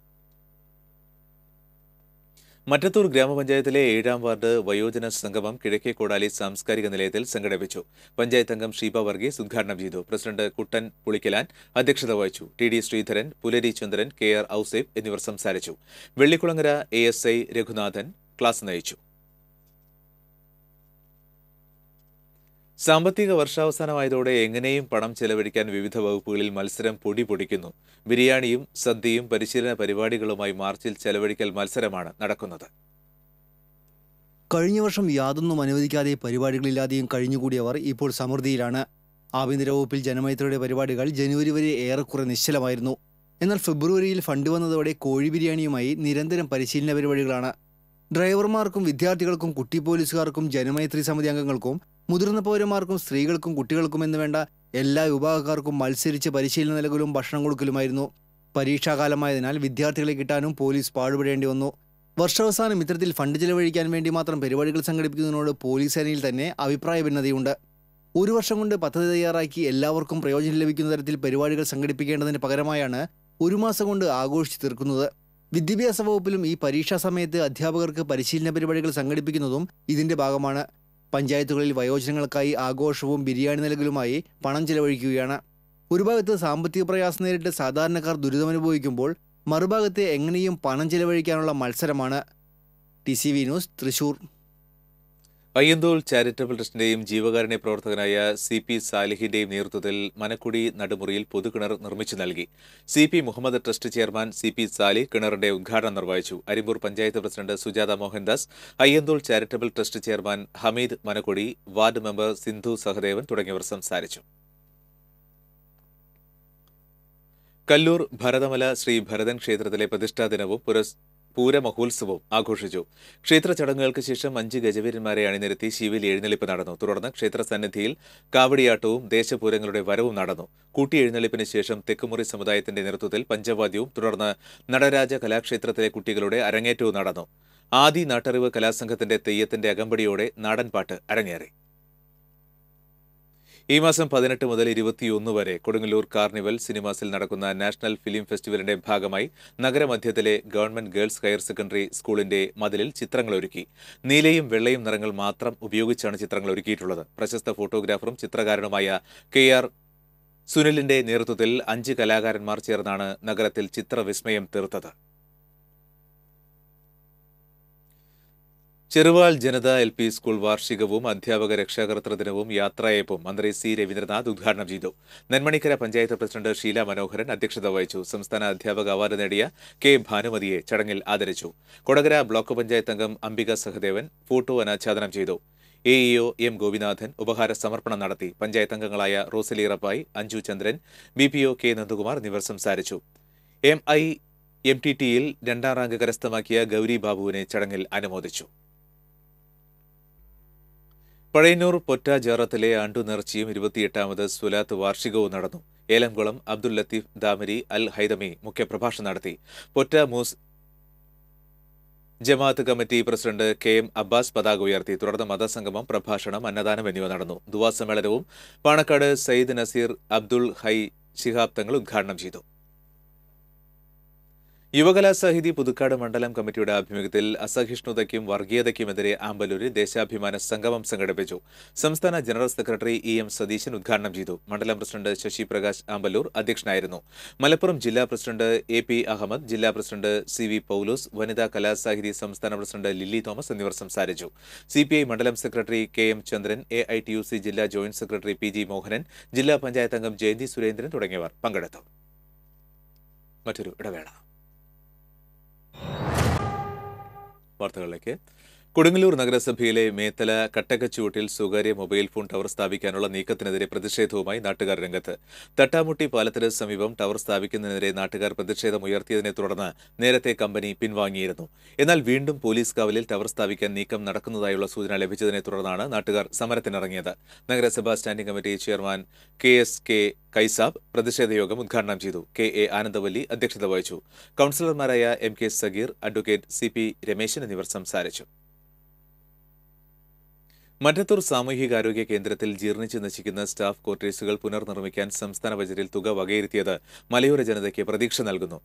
മറ്റത്തൂർ ഗ്രാമപഞ്ചായത്തിലെ ഏഴാം വാർഡ് വയോജന സംഗമം കിഴക്കേ കോടാലി സാംസ്കാരിക നിലയത്തിൽ സംഘടിപ്പിച്ചു പഞ്ചായത്ത് അംഗം ഷീബ വർഗീസ് ഉദ്ഘാടനം ചെയ്തു പ്രസിഡന്റ് കുട്ടൻ പുളിക്കലാൻ അധ്യക്ഷത വഹിച്ചു ടി ഡി ശ്രീധരൻ പുലരി ചന്ദ്രൻ കെ ആർ ഔസേബ് എന്നിവർ സംസാരിച്ചു Vellikulangara A S I Raghunathan class നയിച്ചു സാമ്പത്തിക വർഷാവസാനമായതോടെ എങ്ങനെയും പണം ചെലവഴിക്കാൻ വിവിധ വകുപ്പുകളിൽ മത്സരം പൊടി പൊടിക്കുന്നു ബിരിയാണിയും സദ്യയും പരിശീലന പരിപാടികളുമായി മാർച്ചിൽ ചെലവഴിക്കൽ മത്സരമാണ് നടക്കുന്നത് കഴിഞ്ഞ വർഷം യാതൊന്നും അനുവദിക്കാതെ പരിപാടികളില്ലാതെയും കഴിഞ്ഞുകൂടിയവർ ഇപ്പോൾ സമൃദ്ധിയിലാണ് ആഭ്യന്തര വകുപ്പിൽ ജനമൈത്രിയുടെ പരിപാടികൾ ജനുവരി വരെ ഏറെക്കുറെ നിശ്ചലമായിരുന്നു എന്നാൽ ഫെബ്രുവരിയിൽ ഫണ്ട് വന്നതോടെ കോഴി ബിരിയാണിയുമായി നിരന്തരം പരിശീലന പരിപാടികളാണ് ഡ്രൈവർമാർക്കും വിദ്യാർത്ഥികൾക്കും കുട്ടി പോലീസുകാർക്കും ജനമൈത്രി സമിതി അംഗങ്ങൾക്കും മുതിർന്ന പൗരന്മാർക്കും സ്ത്രീകൾക്കും കുട്ടികൾക്കും എന്ന് വേണ്ട എല്ലാ വിഭാഗക്കാർക്കും മത്സരിച്ച് പരിശീലനം നൽകലും ഭക്ഷണം കൊടുക്കലുമായിരുന്നു പരീക്ഷാകാലമായതിനാൽ വിദ്യാർത്ഥികളെ കിട്ടാനും പോലീസ് പാടുപെടേണ്ടി വന്നു വർഷാവസാനം ഇത്തരത്തിൽ ഫണ്ട് ചെലവഴിക്കാൻ വേണ്ടി മാത്രം പരിപാടികൾ സംഘടിപ്പിക്കുന്നതിനോട് പോലീസ് സേനയിൽ തന്നെ അഭിപ്രായ ഭിന്നതയുണ്ട് ഒരു വർഷം കൊണ്ട് പദ്ധതി തയ്യാറാക്കി എല്ലാവർക്കും പ്രയോജനം ലഭിക്കുന്ന തരത്തിൽ പരിപാടികൾ സംഘടിപ്പിക്കേണ്ടതിന് പകരമായാണ് ഒരു മാസം കൊണ്ട് ആഘോഷിച്ചു തീർക്കുന്നത് വിദ്യാഭ്യാസ വകുപ്പിലും ഈ പരീക്ഷാ സമയത്ത് അധ്യാപകർക്ക് പരിശീലന പരിപാടികൾ സംഘടിപ്പിക്കുന്നതും ഇതിന്റെ ഭാഗമാണ് പഞ്ചായത്തുകളിൽ വയോജനങ്ങൾക്കായി ആഘോഷവും ബിരിയാണി നൽകലുമായി പണം ചെലവഴിക്കുകയാണ് ഒരു ഭാഗത്ത് സാമ്പത്തിക പ്രയാസം നേരിട്ട് സാധാരണക്കാർ ദുരിതമനുഭവിക്കുമ്പോൾ മറുഭാഗത്തെ എങ്ങനെയും പണം ചെലവഴിക്കാനുള്ള മത്സരമാണ് T C V news Thrissur Ayyanthole charitable ട്രസ്റ്റിന്റെയും ജീവകാരുണ്യ പ്രവർത്തകനായ സി പി സാലിഹിന്റെയും നേതൃത്വത്തിൽ മനക്കുടി നടുമുറിയിൽ പൊതുകിണർ നിർമ്മിച്ചു നൽകി C P Muhammad trust chairman C P Sali കിണറിന്റെ ഉദ്ഘാടനം നിർവഹിച്ചു Arimbur panchayat president Sujatha Mohandas Ayyanthole charitable trust chairman Hameed Manakkudi ward member Sindhu Sahadevan തുടങ്ങിയവർ സംസാരിച്ചു കല്ലൂർ ഭരതമല ശ്രീ ഭരതൻ ക്ഷേത്രത്തിലെ പ്രതിഷ്ഠാ ദിനവും പുരസ് പൂരമഹോത്സവവും ആഘോഷിച്ചു ക്ഷേത്ര ചടങ്ങുകൾക്ക് ശേഷം അഞ്ച് ഗജവീരന്മാരെ അണിനിരത്തി ശിവലി എഴുന്നള്ളിപ്പ് നടന്നു തുടർന്ന് ക്ഷേത്ര സന്നിധിയിൽ കാവടിയാട്ടവും ദേശപൂരങ്ങളുടെ വരവും നടന്നു എഴുന്നള്ളിപ്പിന് ശേഷം തെക്കുമുറി സമുദായത്തിന്റെ നേതൃത്വത്തിൽ പഞ്ചവാദ്യവും തുടർന്ന് നടരാജ കലാക്ഷേത്രത്തിലെ കുട്ടികളുടെ അരങ്ങേറ്റവും നടന്നു ആദി നാട്ടറിവ് കലാസംഘത്തിന്റെ തെയ്യത്തിന്റെ അകമ്പടിയോടെ നാടൻപാട്ട് അരങ്ങേറി ഈ മാസം പതിനെട്ട് മുതൽ ഇരുപത്തിയൊന്ന് വരെ കൊടുങ്ങല്ലൂർ കാർണിവൽ സിനിമാസിൽ നടക്കുന്ന നാഷണൽ ഫിലിം ഫെസ്റ്റിവലിന്റെ ഭാഗമായി നഗരമധ്യത്തിലെ ഗവൺമെന്റ് ഗേൾസ് ഹയർ സെക്കൻഡറി സ്കൂളിന്റെ മതിലിൽ ചിത്രങ്ങൾ ഒരുക്കി നീലയും വെള്ളയും നിറങ്ങൾ മാത്രം ഉപയോഗിച്ചാണ് ചിത്രങ്ങൾ ഒരുക്കിയിട്ടുള്ളത് പ്രശസ്ത ഫോട്ടോഗ്രാഫറും ചിത്രകാരനുമായ കെ ആർ സുനിലിന്റെ നേതൃത്വത്തിൽ അഞ്ച് കലാകാരന്മാർ ചേർന്നാണ് നഗരത്തിൽ ചിത്രവിസ്മയം തീർത്തത് Cheruval Janatha L P school വാർഷികവും അധ്യാപക രക്ഷാകർത്തൃ ദിനവും യാത്രയപ്പും മന്ത്രി സി രവീന്ദ്രനാഥ് ഉദ്ഘാടനം ചെയ്തു നെന്മണിക്കര പഞ്ചായത്ത് പ്രസിഡന്റ് ഷീല മനോഹരൻ അധ്യക്ഷത വഹിച്ചു സംസ്ഥാന അധ്യാപക അവാർഡ് നേടിയ കെ ഭാനുമതിയെ ചടങ്ങിൽ ആദരിച്ചു കൊടകര ബ്ലോക്ക് പഞ്ചായത്ത് അംഗം അംബിക സഹദേവൻ ഫോട്ടോ അനാച്ഛാദനം ചെയ്തു എ ഇഒ എം ഗോപിനാഥൻ ഉപഹാര സമർപ്പണം നടത്തി പഞ്ചായത്ത് അംഗങ്ങളായ Rosily Rappai Anju Chandran B P O K Nandakumar എന്നിവർ സംസാരിച്ചു എം ഐ എം ടി ടിയിൽ രണ്ടാം റാങ്ക് കരസ്ഥമാക്കിയ ഗൗരി ബാബുവിനെ ചടങ്ങിൽ അനുമോദിച്ചു പഴയന്നൂർ പൊറ്റ ജാറത്തിലെ ആണ്ടുനേർച്ചയും ഇരുപത്തിയെട്ടാമത് സുലാത്ത് വാർഷികവും നടന്നു ഏലംകുളം അബ്ദുൽ ലത്തീഫ് ദാമരി അൽ ഹൈദമി മുഖ്യപ്രഭാഷണം നടത്തി പൊറ്റ മൂസ് ജമാഅത്ത് committee president K M Abbas പതാക ഉയർത്തി തുടർന്ന് മതസംഗമം പ്രഭാഷണം അന്നദാനം എന്നിവ നടന്നു ദുവാ സമ്മേളനവും പാണക്കാട് സയ്യിദ് നസീർ അബ്ദുൾ ഹൈ ശിഹാബ് തങ്ങൾ ഉദ്ഘാടനം ചെയ്തു യുവകലാസാഹിതി പുതുക്കാട് മണ്ഡലം കമ്മിറ്റിയുടെ ആഭിമുഖ്യത്തിൽ അസഹിഷ്ണുതയ്ക്കും വർഗീയതയ്ക്കുമെതിരെ ആമ്പലൂരിൽ ദേശാഭിമാന സംഗമം സംഘടിപ്പിച്ചു സംസ്ഥാന general secretary E M Satheesan ഉദ്ഘാടനം ചെയ്തു മണ്ഡലം പ്രസിഡന്റ് ശശി പ്രകാശ് ആമ്പലൂർ അധ്യക്ഷനായിരുന്നു മലപ്പുറം ജില്ലാ പ്രസിഡന്റ് എ പി അഹമ്മദ് ജില്ലാ പ്രസിഡന്റ് സി വി പൌലോസ് വനിതാ കലാസാഹിതി സംസ്ഥാന പ്രസിഡന്റ് ലില്ലി തോമസ് എന്നിവർ സംസാരിച്ചു സി പി ഐ മണ്ഡലം secretary K M Chandran A I T U C ജില്ലാ joint secretary P G Mohanan ജില്ലാ പഞ്ചായത്ത് അംഗം ജയന്തി സുരേന്ദ്രൻ തുടങ്ങിയവർ പങ്കെടുത്തു മറ്റൊരു ഇടവേള वार्ता കൊടുങ്ങല്ലൂർ നഗരസഭയിലെ മേത്തല കട്ടക്കച്ചുവട്ടിൽ സ്വകാര്യ മൊബൈൽ ഫോൺ ടവർ സ്ഥാപിക്കാനുള്ള നീക്കത്തിനെതിരെ പ്രതിഷേധവുമായി നാട്ടുകാർ രംഗത്ത് തട്ടാമുട്ടി പാലത്തിന് സമീപം ടവർ സ്ഥാപിക്കുന്നതിനെതിരെ നാട്ടുകാർ പ്രതിഷേധമുയർത്തിയതിനെ തുടർന്ന് നേരത്തെ കമ്പനി പിൻവാങ്ങിയിരുന്നു എന്നാൽ വീണ്ടും പോലീസ് കാവലിൽ ടവർ സ്ഥാപിക്കാൻ നീക്കം നടക്കുന്നതായുള്ള സൂചന ലഭിച്ചതിനെ തുടർന്നാണ് നാട്ടുകാർ സമരത്തിനിറങ്ങിയത് നഗരസഭാ standing committee chairman K S K Kaisab പ്രതിഷേധയോഗം ഉദ്ഘാടനം ചെയ്തു കെ എ ആനന്ദവല്ലി അധ്യക്ഷത വഹിച്ചു കൌൺസിലർമാരായ M K Sageer advocate C P Rameshan എന്നിവർ സംസാരിച്ചു മറ്റത്തൂർ സാമൂഹികാരോഗ്യ കേന്ദ്രത്തിൽ ജീർണിച്ച് നശിക്കുന്ന സ്റ്റാഫ് ക്വാർട്ടേഴ്സുകൾ പുനർനിർമ്മിക്കാൻ സംസ്ഥാന ബജറ്റിൽ തുക വകയിരുത്തിയത് മലയോര ജനതയ്ക്ക് പ്രതീക്ഷ നൽകുന്നു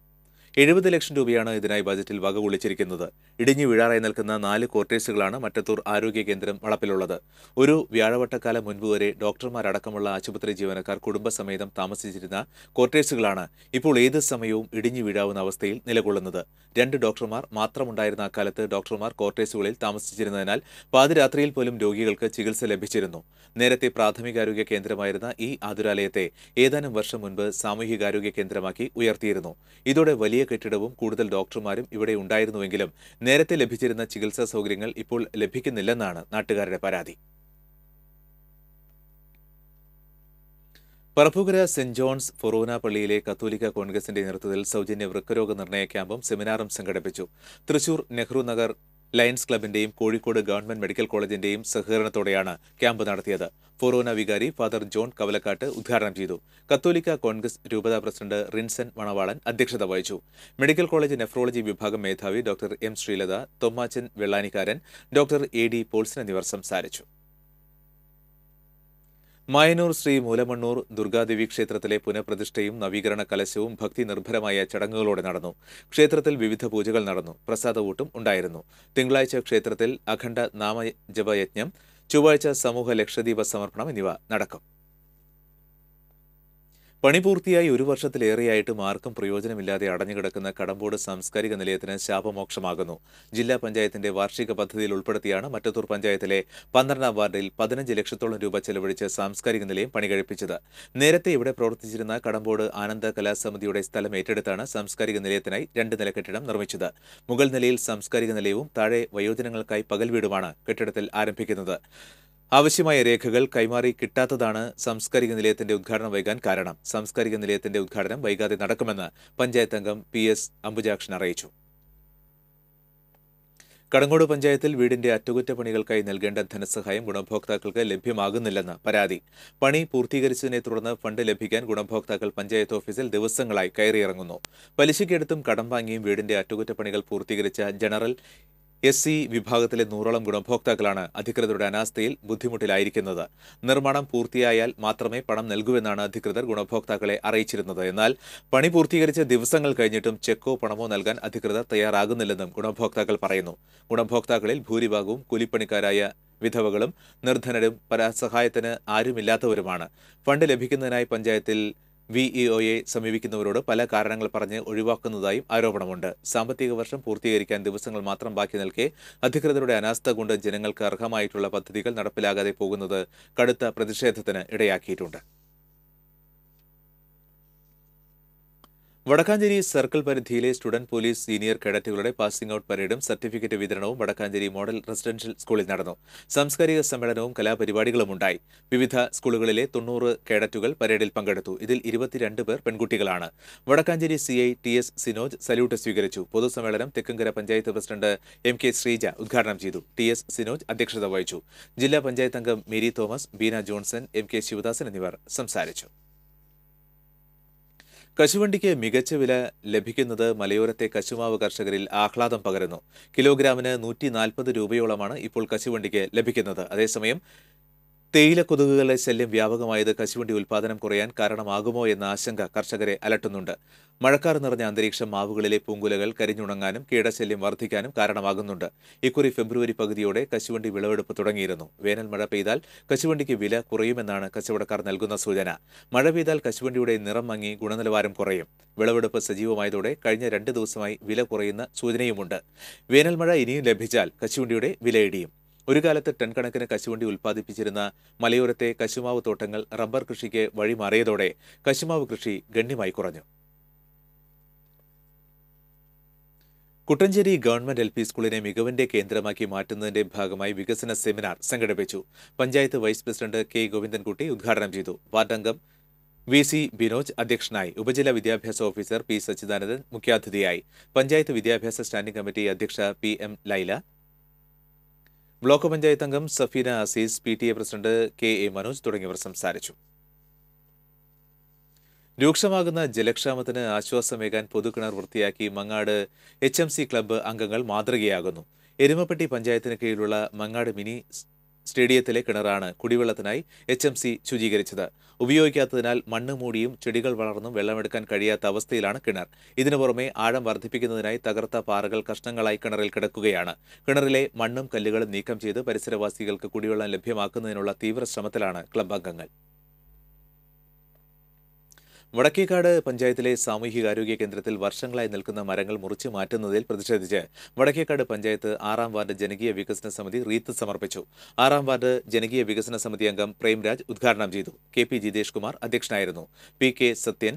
എഴുപത് ലക്ഷം രൂപയാണ് ഇതിനായി ബജറ്റിൽ വക കുളിച്ചിരിക്കുന്നത് ഇടിഞ്ഞു വീഴാറായി നിൽക്കുന്ന നാല് ക്വാർട്ടേഴ്സുകളാണ് മറ്റത്തൂർ ആരോഗ്യ കേന്ദ്രം വളപ്പിലുള്ളത് ഒരു വ്യാഴവട്ടക്കാലം മുൻപ് വരെ ഡോക്ടർമാരടക്കമുള്ള ആശുപത്രി ജീവനക്കാർ കുടുംബസമേതം താമസിച്ചിരുന്ന ക്വാർട്ടേഴ്സുകളാണ് ഇപ്പോൾ ഏത് സമയവും ഇടിഞ്ഞു വീഴാവുന്ന അവസ്ഥയിൽ നിലകൊള്ളുന്നത് രണ്ട് ഡോക്ടർമാർ മാത്രമുണ്ടായിരുന്ന അക്കാലത്ത് ഡോക്ടർമാർ ക്വാർട്ടേഴ്സുകളിൽ താമസിച്ചിരുന്നതിനാൽ പാതിരാത്രിയിൽ പോലും രോഗികൾക്ക് ചികിത്സ ലഭിച്ചിരുന്നു നേരത്തെ പ്രാഥമികാരോഗ്യ കേന്ദ്രമായിരുന്ന ഈ ആതുരാലയത്തെ ഏതാനും വർഷം മുൻപ് സാമൂഹികാരോഗ്യ കേന്ദ്രമാക്കി ഉയർത്തിയിരുന്നു ഇതോടെ വലിയ വലിയ കെട്ടിടവും കൂടുതൽ ഡോക്ടർമാരും ഇവിടെ ഉണ്ടായിരുന്നുവെങ്കിലും നേരത്തെ ലഭിച്ചിരുന്ന ചികിത്സാ സൗകര്യങ്ങൾ ഇപ്പോൾ ലഭിക്കുന്നില്ലെന്നാണ് നാട്ടുകാരുടെ പരാതി പറപ്പുകര സെന്റ് ജോൺസ് ഫൊറോന പള്ളിയിലെ കത്തോലിക്ക കോൺഗ്രസിന്റെ നേതൃത്വത്തിൽ സൗജന്യ വൃക്കരോഗ നിർണയ ക്യാമ്പും സെമിനാറും സംഘടിപ്പിച്ചു തൃശൂർ നെഹ്റു നഗർ ലയൺസ് ക്ലബിന്റെയും കോഴിക്കോട് ഗവൺമെന്റ് മെഡിക്കൽ കോളേജിന്റെയും സഹകരണത്തോടെയാണ് ക്യാമ്പ് നടത്തിയത് ഫൊറോന വികാരി ഫാദർ ജോൺ കവലക്കാട്ട് ഉദ്ഘാടനം ചെയ്തു കത്തോലിക്ക കോൺഗ്രസ് രൂപതാ പ്രസിഡന്റ് റിൻസൻ വണവാളൻ അധ്യക്ഷത വഹിച്ചു മെഡിക്കൽ കോളേജ് നെഫ്രോളജി വിഭാഗം മേധാവി doctor M Sreelatha Thommachan Vellanikkaran doctor A D Paulson എന്നിവർ സംസാരിച്ചു മായനൂർ ശ്രീ മൂലമണ്ണൂർ ദുർഗാദേവി ക്ഷേത്രത്തിലെ പുനഃപ്രതിഷ്ഠയും നവീകരണ കലശവും ഭക്തി നിർഭരമായ ചടങ്ങുകളോടെ നടന്നു ക്ഷേത്രത്തിൽ വിവിധ പൂജകൾ നടന്നു പ്രസാദവൂട്ടും ഉണ്ടായിരുന്നു തിങ്കളാഴ്ച ക്ഷേത്രത്തിൽ അഖണ്ഡ നാമജപയജ്ഞം ചൊവ്വാഴ്ച സമൂഹ ലക്ഷദീപ സമർപ്പണം എന്നിവ നടക്കും പണി പൂർത്തിയായി ഒരു വർഷത്തിലേറെയായിട്ടും ആർക്കും പ്രയോജനമില്ലാതെ അടഞ്ഞുകിടക്കുന്ന കടമ്പോട് സാംസ്കാരിക നിലയത്തിന് ശാപമോക്ഷമാകുന്നു ജില്ലാ പഞ്ചായത്തിന്റെ വാർഷിക പദ്ധതിയിൽ ഉൾപ്പെടുത്തിയാണ് മറ്റത്തൂർ പഞ്ചായത്തിലെ പന്ത്രണ്ടാം വാർഡിൽ പതിനഞ്ച് ലക്ഷത്തോളം രൂപ ചെലവഴിച്ച് സാംസ്കാരിക നിലയം പണികഴിപ്പിച്ചത് നേരത്തെ ഇവിടെ പ്രവർത്തിച്ചിരുന്ന കടമ്പോട് ആനന്ദ കലാസമിതിയുടെ സ്ഥലം ഏറ്റെടുത്താണ് സാംസ്കാരിക നിലയത്തിനായി രണ്ട് നില കെട്ടിടം നിർമ്മിച്ചത് മുകൾ നിലയിൽ സാംസ്കാരിക നിലയവും താഴെ വയോജനങ്ങൾക്കായി പകൽ വീടുമാണ് കെട്ടിടത്തിൽ ആരംഭിക്കുന്നത് ആവശ്യമായ രേഖകൾ കൈമാറി കിട്ടാത്തതാണ് സാംസ്കാരിക നിലയത്തിന്റെ ഉദ്ഘാടനം വൈകാൻ കാരണം സാംസ്കാരിക നിലയത്തിന്റെ ഉദ്ഘാടനം വൈകാതെ നടക്കുമെന്ന് പഞ്ചായത്ത് അംഗം പി എസ് അംബുജാക്ഷൻ അറിയിച്ചു കടങ്ങോട് പഞ്ചായത്തിൽ വീടിന്റെ അറ്റകുറ്റപ്പണികൾക്കായി നൽകേണ്ട ധനസഹായം ഗുണഭോക്താക്കൾക്ക് ലഭ്യമാകുന്നില്ലെന്ന് പരാതി പണി പൂർത്തീകരിച്ചതിനെ തുടർന്ന് ഫണ്ട് ലഭിക്കാൻ ഗുണഭോക്താക്കൾ പഞ്ചായത്ത് ഓഫീസിൽ ദിവസങ്ങളായി കയറിയിറങ്ങുന്നു പലിശയ്ക്കെടുത്തും കടം വാങ്ങിയും വീടിന്റെ അറ്റകുറ്റപ്പണികൾ പൂർത്തീകരിച്ച ജനറൽ എസ് സി വിഭാഗത്തിലെ നൂറോളം ഗുണഭോക്താക്കളാണ് അധികൃതരുടെ അനാസ്ഥയിൽ ബുദ്ധിമുട്ടിലായിരിക്കുന്നത് നിർമ്മാണം പൂർത്തിയായാൽ മാത്രമേ പണം നൽകൂവെന്നാണ് അധികൃതർ ഗുണഭോക്താക്കളെ അറിയിച്ചിരുന്നത് എന്നാൽ പണി പൂർത്തീകരിച്ച ദിവസങ്ങൾ കഴിഞ്ഞിട്ടും ചെക്കോ പണമോ നൽകാൻ അധികൃതർ തയ്യാറാകുന്നില്ലെന്നും ഗുണഭോക്താക്കൾ പറയുന്നു ഗുണഭോക്താക്കളിൽ ഭൂരിഭാഗവും കൂലിപ്പണിക്കാരായ വിധവകളും നിർധനരും പരാസഹായത്തിന് ആരുമില്ലാത്തവരുമാണ് ഫണ്ട് ലഭിക്കുന്നതിനായി പഞ്ചായത്തിൽ വിഇഒയെ സമീപിക്കുന്നവരോട് പല കാരണങ്ങൾ പറഞ്ഞ് ഒഴിവാക്കുന്നതായും ആരോപണമുണ്ട് സാമ്പത്തിക വർഷം പൂർത്തീകരിക്കാൻ ദിവസങ്ങൾ മാത്രം ബാക്കി നിൽക്കെ അധികൃതരുടെ അനാസ്ഥ കൊണ്ട് ജനങ്ങൾക്ക് അർഹമായിട്ടുള്ള പദ്ധതികൾ നടപ്പിലാകാതെ പോകുന്നത് കടുത്ത പ്രതിഷേധത്തിന് ഇടയാക്കിയിട്ടുണ്ട് വടക്കാഞ്ചേരി സർക്കിൾ പരിധിയിലെ സ്റ്റുഡന്റ് പോലീസ് സീനിയർ കേഡറ്റുകളുടെ പാസിംഗ് ഔട്ട് പരേഡും സർട്ടിഫിക്കറ്റ് വിതരണവും വടക്കാഞ്ചേരി മോഡൽ റെസിഡൻഷ്യൽ സ്കൂളിൽ നടന്നു സാംസ്കാരിക സമ്മേളനവും കലാപരിപാടികളും ഉണ്ടായി വിവിധ സ്കൂളുകളിലെ തൊണ്ണൂറ് കേഡറ്റുകൾ പരേഡിൽ പങ്കെടുത്തു ഇതിൽ ഇരുപത്തിരണ്ട് പേർ പെൺകുട്ടികളാണ് Wadakkanchery C I T S Sinoj salute സ്വീകരിച്ചു പൊതുസമ്മേളനം Thekkumkara panchayat president M K Sreeja ഉദ്ഘാടനം ചെയ്തു ടി എസ് സിനോജ് അധ്യക്ഷത വഹിച്ചു ജില്ലാ പഞ്ചായത്ത് അംഗം Mary Thomas Beena Johnson M K Sivadasan എന്നിവർ സംസാരിച്ചു കശുവണ്ടിക്ക് മികച്ച വില ലഭിക്കുന്നത് മലയോരത്തെ കശുമാവ് കർഷകരിൽ ആഹ്ലാദം പകരുന്നു കിലോഗ്രാമിന് നൂറ്റി നാൽപ്പത് രൂപയോളമാണ് ഇപ്പോൾ കശുവണ്ടിക്ക് ലഭിക്കുന്നത് അതേസമയം തേയില കൊതുകുകളെ ശല്യം വ്യാപകമായത് കശുവണ്ടി ഉൽപാദനം കുറയാൻ കാരണമാകുമോ എന്ന ആശങ്ക കർഷകരെ അലട്ടുന്നുണ്ട് മഴക്കാർ നിറഞ്ഞ അന്തരീക്ഷം മാവുകളിലെ പൂങ്കുലകൾ കരിഞ്ഞുണങ്ങാനും കീടശല്യം വർദ്ധിക്കാനും കാരണമാകുന്നുണ്ട് ഇക്കുറി ഫെബ്രുവരി പകുതിയോടെ കശുവണ്ടി വിളവെടുപ്പ് തുടങ്ങിയിരുന്നു വേനൽ മഴ പെയ്താൽ കശുവണ്ടിക്ക് വില കുറയുമെന്നാണ് കച്ചവടക്കാർ നൽകുന്ന സൂചന മഴ പെയ്താൽ കശുവണ്ടിയുടെ നിറം മങ്ങി ഗുണനിലവാരം കുറയും വിളവെടുപ്പ് സജീവമായതോടെ കഴിഞ്ഞ രണ്ട് ദിവസമായി വില കുറയുന്ന സൂചനയുമുണ്ട് വേനൽമഴ ഇനിയും ലഭിച്ചാൽ കശുവണ്ടിയുടെ വില ഒരു കാലത്ത് ടൺ കണക്കിന് കശുവണ്ടി ഉൽപ്പാദിപ്പിച്ചിരുന്ന മലയോരത്തെ കശുമാവ് തോട്ടങ്ങൾ റബ്ബർ കൃഷിക്ക് വഴിമാറിയതോടെ കശുമാവ് കൃഷി ഗണ്യമായി കുറഞ്ഞു കുട്ടഞ്ചേരി ഗവൺമെന്റ് എൽ പി സ്കൂളിനെ മികവിന്റെ കേന്ദ്രമാക്കി മാറ്റുന്നതിന്റെ ഭാഗമായി വികസന സെമിനാർ സംഘടിപ്പിച്ചു panchayat vice president K Govindankutty ഉദ്ഘാടനം ചെയ്തു വാർഡംഗം വി സി ബിനോജ് അധ്യക്ഷനായി ഉപജില്ലാ വിദ്യാഭ്യാസ ഓഫീസർ പി സച്ചിദാനന്ദൻ മുഖ്യാതിഥിയായി പഞ്ചായത്ത് വിദ്യാഭ്യാസ സ്റ്റാൻഡിംഗ് കമ്മിറ്റി അധ്യക്ഷ P M Laila block panchayat അംഗം Safeena Azeez P T A president K A Manoj തുടങ്ങിയവർ സംസാരിച്ചു രൂക്ഷമാകുന്ന ജലക്ഷാമത്തിന് ആശ്വാസമേകാൻ പൊതുക്കിണർ വൃത്തിയാക്കി Mangad H M C club അംഗങ്ങൾ മാതൃകയാകുന്നു എരുമപ്പെട്ടി പഞ്ചായത്തിന് കീഴിലുള്ള മങ്ങാട് മിനി സ്റ്റേഡിയത്തിലെ കിണറാണ് കുടിവെള്ളത്തിനായി എച്ച് എം സി ശുചീകരിച്ചത് ഉപയോഗിക്കാത്തതിനാൽ മണ്ണ് മൂടിയും ചെടികൾ വളർന്നും വെള്ളമെടുക്കാൻ കഴിയാത്ത അവസ്ഥയിലാണ് കിണർ ഇതിനു പുറമെ ആഴം വർദ്ധിപ്പിക്കുന്നതിനായി തകർത്ത പാറകൾ കഷ്ണങ്ങളായി കിണറിൽ കിടക്കുകയാണ് കിണറിലെ മണ്ണും കല്ലുകളും നീക്കം ചെയ്ത് പരിസരവാസികൾക്ക് കുടിവെള്ളം ലഭ്യമാക്കുന്നതിനുള്ള തീവ്രശ്രമത്തിലാണ് ശ്രമത്തിലാണ് ക്ലബ് അംഗങ്ങൾ വടക്കേക്കാട് പഞ്ചായത്തിലെ സാമൂഹികാരോഗ്യ കേന്ദ്രത്തിൽ വർഷങ്ങളായി നിൽക്കുന്ന മരങ്ങൾ മുറിച്ചു മാറ്റുന്നതിൽ പ്രതിഷേധിച്ച് വടക്കേക്കാട് പഞ്ചായത്ത് ആറാം വാർഡ് ജനകീയ വികസന സമിതി റീത്ത് സമർപ്പിച്ചു ആറാം വാർഡ് ജനകീയ വികസന സമിതി അംഗം പ്രേംരാജ് ഉദ്ഘാടനം ചെയ്തു കെ പി ജിതേഷ് കുമാർ അധ്യക്ഷനായിരുന്നു P K Sathyan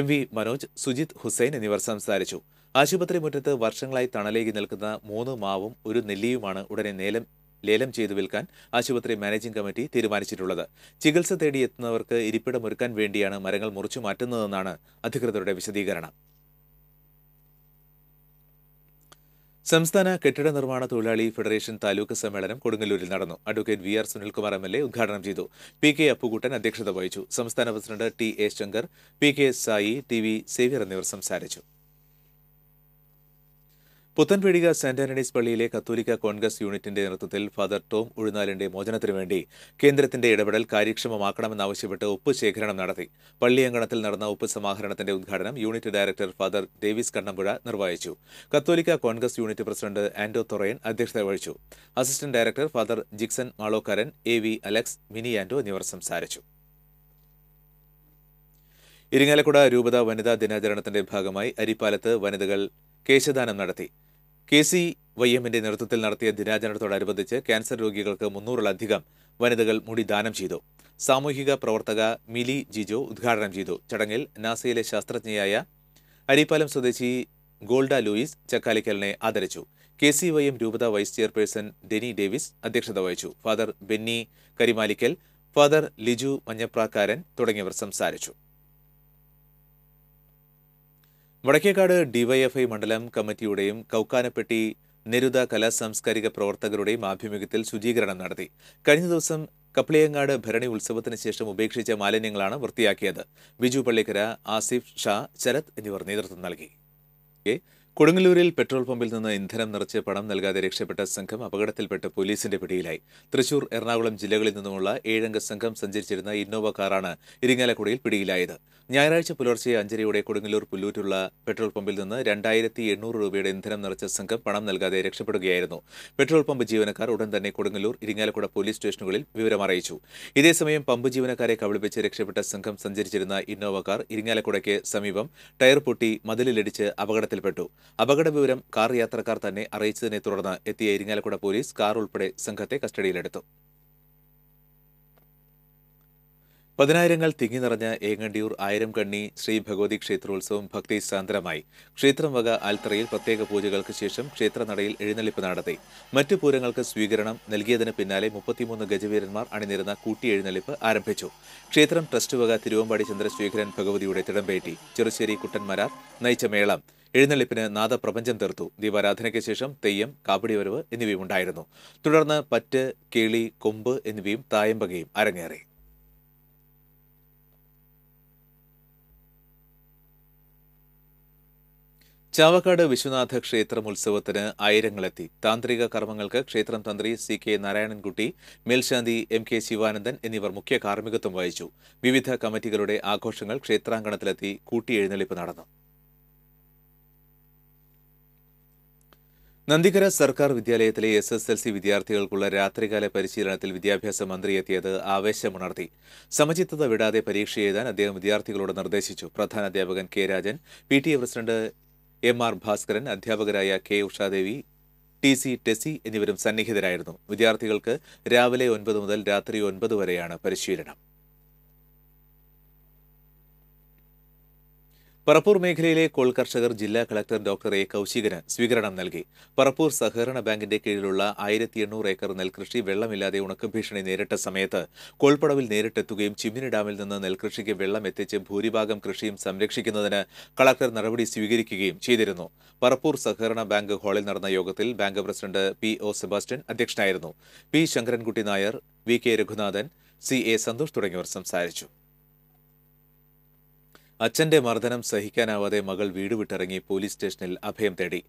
M V Manoj Sujith Hussain എന്നിവർ സംസാരിച്ചു ആശുപത്രി മുറ്റത്ത് വർഷങ്ങളായി തണലേകി നിൽക്കുന്ന മൂന്ന് മാവും ഒരു നെല്ലിയുമാണ് ഉടനെ നേലം ലേലം ചെയ്തു വിൽക്കാൻ ആശുപത്രി മാനേജിംഗ് കമ്മിറ്റി തീരുമാനിച്ചിട്ടുള്ളത് ചികിത്സ തേടിയെത്തുന്നവർക്ക് ഇരിപ്പിടമൊരുക്കാൻ വേണ്ടിയാണ് മരങ്ങൾ മുറിച്ചു മാറ്റുന്നതെന്നാണ് അധികൃതരുടെ വിശദീകരണം സംസ്ഥാന കെട്ടിട നിർമ്മാണ തൊഴിലാളി ഫെഡറേഷൻ താലൂക്ക് സമ്മേളനം കൊടുങ്ങല്ലൂരിൽ നടന്നു advocate V R Sunilkumar M L A ഉദ്ഘാടനം ചെയ്തു പി കെ അപ്പുകൂട്ടൻ അധ്യക്ഷത വഹിച്ചു സംസ്ഥാന president T A Shankar P K Sai T V Xavier എന്നിവർ സംസാരിച്ചു പുത്തൻപീടിക സെന്റ് ആന്റണീസ് പള്ളിയിലെ കത്തോലിക്ക കോൺഗ്രസ് യൂണിറ്റിന്റെ നേതൃത്വത്തിൽ ഫാദർ ടോം ഉഴുന്നാലിന്റെ മോചനത്തിനു വേണ്ടി കേന്ദ്രത്തിന്റെ ഇടപെടൽ കാര്യക്ഷമമാക്കണമെന്നാവശ്യപ്പെട്ട് ഉപ്പ് ശേഖരണം നടത്തി അങ്കണത്തിൽ നടന്ന ഉപ്പ് സമാഹരണത്തിന്റെ ഉദ്ഘാടനം unit director father Davis Kannampuzha നിർവഹിച്ചു കത്തോലിക്ക കോൺഗ്രസ് യൂണിറ്റ് പ്രസിഡന്റ് ആന്റോ തൊറയൻ അധ്യക്ഷത വഹിച്ചു assistant director father Jixon Malokkaran A V Alex Mini Anto എന്നിവർ സംസാരിച്ചു ഇരിങ്ങാലക്കുട രൂപത വനിതാ ദിനാചരണത്തിന്റെ ഭാഗമായി അരിപ്പാലത്ത് വനിതകൾ കേശദാനം നടത്തി കെ സി വൈ എമ്മിന്റെ നേതൃത്വത്തിൽ നടത്തിയ ദിനാചരണത്തോടനുബന്ധിച്ച് ക്യാൻസർ രോഗികൾക്ക് മുന്നൂറിലധികം വനിതകൾ മുടി ദാനം ചെയ്തു സാമൂഹിക പ്രവർത്തക മിലി ജിജോ ഉദ്ഘാടനം ചെയ്തു ചടങ്ങിൽ നാസയിലെ ശാസ്ത്രജ്ഞയായ അരിപ്പാലം സ്വദേശി ഗോൾഡ ലൂയിസ് ചക്കാലിക്കലിനെ ആദരിച്ചു കെ സി വൈ എം രൂപത വൈസ് ചെയർപേഴ്സൺ ഡെനി ഡേവിസ് അധ്യക്ഷത വഹിച്ചു father Benny Karimalickal father Liju Manjaprakkaran തുടങ്ങിയവർ സംസാരിച്ചു വടക്കേക്കാട് ഡിവൈഎഫ്ഐ മണ്ഡലം കമ്മിറ്റിയുടെയും കൗക്കാനപ്പെട്ടി നിരുത കലാ സാംസ്കാരിക പ്രവർത്തകരുടെയും ആഭിമുഖ്യത്തിൽ ശുചീകരണം നടത്തി കഴിഞ്ഞ ദിവസം കപ്ലിയങ്ങാട് ഭരണി ഉത്സവത്തിന് ശേഷം ഉപേക്ഷിച്ച മാലിന്യങ്ങളാണ് വൃത്തിയാക്കിയത് ബിജു പള്ളിക്കര ആസിഫ് ഷാ ശരത് എന്നിവർ നേതൃത്വം നൽകി കൊടുങ്ങല്ലൂരിൽ പെട്രോൾ പമ്പിൽ നിന്ന് ഇന്ധനം നിറച്ച് പണം നൽകാതെ രക്ഷപ്പെട്ട സംഘം അപകടത്തിൽപ്പെട്ട് പോലീസിന്റെ പിടിയിലായി തൃശൂർ എറണാകുളം ജില്ലകളിൽ നിന്നുമുള്ള ഏഴംഗ സംഘം സഞ്ചരിച്ചിരുന്ന ഇന്നോവ കാറാണ് ഇരിങ്ങാലക്കുടയിൽ പിടിയിലായത് ഞായറാഴ്ച പുലർച്ചെ അഞ്ചരയോടെ കൊടുങ്ങല്ലൂർ പുല്ലൂറ്റുള്ള പെട്രോൾ പമ്പിൽ നിന്ന് രണ്ടായിരത്തി എണ്ണൂറ് രൂപയുടെ ഇന്ധനം നിറച്ച സംഘം പണം നൽകാതെ രക്ഷപ്പെടുകയായിരുന്നു പെട്രോൾ പമ്പ് ജീവനക്കാർ ഉടൻ തന്നെ കൊടുങ്ങല്ലൂർ ഇരിങ്ങാലക്കുട പോലീസ് സ്റ്റേഷനുകളിൽ വിവരം അറിയിച്ചു ഇതേസമയം പമ്പ് ജീവനക്കാരെ കബളിപ്പിച്ച് രക്ഷപ്പെട്ട സംഘം സഞ്ചരിച്ചിരുന്ന ഇന്നോവ കാർ ഇരിങ്ങാലക്കുടയ്ക്ക് സമീപം ടയർ പൊട്ടി മതിലിലിടിച്ച് അപകടത്തിൽപ്പെട്ടു അപകട വിവരം കാർ യാത്രക്കാർ തന്നെ അറിയിച്ചതിനെ തുടർന്ന് എത്തിയ ഇരിങ്ങാലക്കുട പോലീസ് കാർ ഉൾപ്പെടെ സംഘത്തെ കസ്റ്റഡിയിലെടുത്തു പതിനായിരങ്ങൾ തിങ്ങി നിറഞ്ഞ ഏങ്ങണ്ടിയൂർ ആയിരം കണ്ണി ശ്രീ ഭഗവതി ക്ഷേത്രോത്സവം ഭക്തി സാന്ദ്രമായി ക്ഷേത്രം വക ആൽത്തറയിൽ പ്രത്യേക പൂജകൾക്ക് ശേഷം ക്ഷേത്രനടയിൽ എഴുന്നള്ളിപ്പ് നടത്തി മറ്റു പൂരങ്ങൾക്ക് സ്വീകരണം നൽകിയതിന് പിന്നാലെ മുപ്പത്തിമൂന്ന് ഗജവീരന്മാർ അണിനിരുന്ന എഴുന്നള്ളിപ്പ് ആരംഭിച്ചു ക്ഷേത്രം ട്രസ്റ്റ് വക തിരുവമ്പാടി ചന്ദ്രശേഖരൻ ഭഗവതിയുടെ തിടമ്പേറ്റി ചെറുശ്ശേരി കുട്ടൻമരാർ നയിച്ച മേളം എഴുന്നള്ളിപ്പിന് നാദപ്രപഞ്ചം തീർത്തു ദീപാരാധനയ്ക്ക് ശേഷം തെയ്യം വരവ് എന്നിവയും ഉണ്ടായിരുന്നു തുടർന്ന് പറ്റ് കേളി കൊമ്പ് എന്നിവയും തായമ്പകയും അരങ്ങേറി ചാവക്കാട് വിശ്വനാഥ ക്ഷേത്രം ഉത്സവത്തിന് ആയിരങ്ങളെത്തി താന്ത്രിക കർമ്മങ്ങൾക്ക് ക്ഷേത്രം തന്ത്രി സി കെ നാരായണൻകുട്ടി മേൽശാന്തി എം കെ ശിവാനന്ദൻ എന്നിവർ മുഖ്യ കാർമ്മികത്വം വഹിച്ചു വിവിധ കമ്മിറ്റികളുടെ ആഘോഷങ്ങൾ ക്ഷേത്രാങ്കണത്തിലെത്തി കൂട്ടിയെഴുന്നള്ളിപ്പ് നടന്നു നന്ദികര സർക്കാർ വിദ്യാലയത്തിലെ എസ് എസ് എൽ സി വിദ്യാർത്ഥികൾക്കുള്ള രാത്രികാല പരിശീലനത്തിൽ വിദ്യാഭ്യാസ മന്ത്രി എത്തിയത് ആവേശമുണർത്തി സമചിത്തത വിടാതെ പരീക്ഷ എഴുതാൻ അദ്ദേഹം വിദ്യാർത്ഥികളോട് നിർദ്ദേശിച്ചു പ്രധാനാധ്യാപകൻ K Rajan P T A president M R Bhaskaran അധ്യാപകരായ K Ushadevi T C Tessy എന്നിവരും സന്നിഹിതരായിരുന്നു വിദ്യാർത്ഥികൾക്ക് രാവിലെ ഒൻപത് മുതൽ രാത്രി ഒൻപത് വരെയാണ് പരിശീലനം പറപ്പൂർ മേഖലയിലെ കോൾ കർഷകർ ജില്ലാ കളക്ടർ ഡോക്ടർ എ കൗശികന് സ്വീകരണം നൽകി പറപ്പൂർ സഹകരണ ബാങ്കിന്റെ കീഴിലുള്ള ആയിരത്തി എണ്ണൂറ് ഏക്കർ നെൽകൃഷി വെള്ളമില്ലാതെ ഭീഷണി നേരിട്ട സമയത്ത് കോൾപ്പടവിൽ നേരിട്ടെത്തുകയും ചിമ്മിനി ഡാമിൽ നിന്ന് നെൽകൃഷിക്ക് വെള്ളം എത്തിച്ച് ഭൂരിഭാഗം കൃഷിയും സംരക്ഷിക്കുന്നതിന് കളക്ടർ നടപടി സ്വീകരിക്കുകയും ചെയ്തിരുന്നു പറപ്പൂർ സഹകരണ ബാങ്ക് ഹാളിൽ നടന്ന യോഗത്തിൽ bank president P O Sebastian അധ്യക്ഷനായിരുന്നു P Sankarankutty Nair V K Raghunathan C A Santhosh തുടങ്ങിയവർ സംസാരിച്ചു അച്ഛന്റെ മർദ്ദനം സഹിക്കാനാവാതെ മകൾ വീട് വിട്ടിറങ്ങി പോലീസ് സ്റ്റേഷനിൽ അഭയം തേടി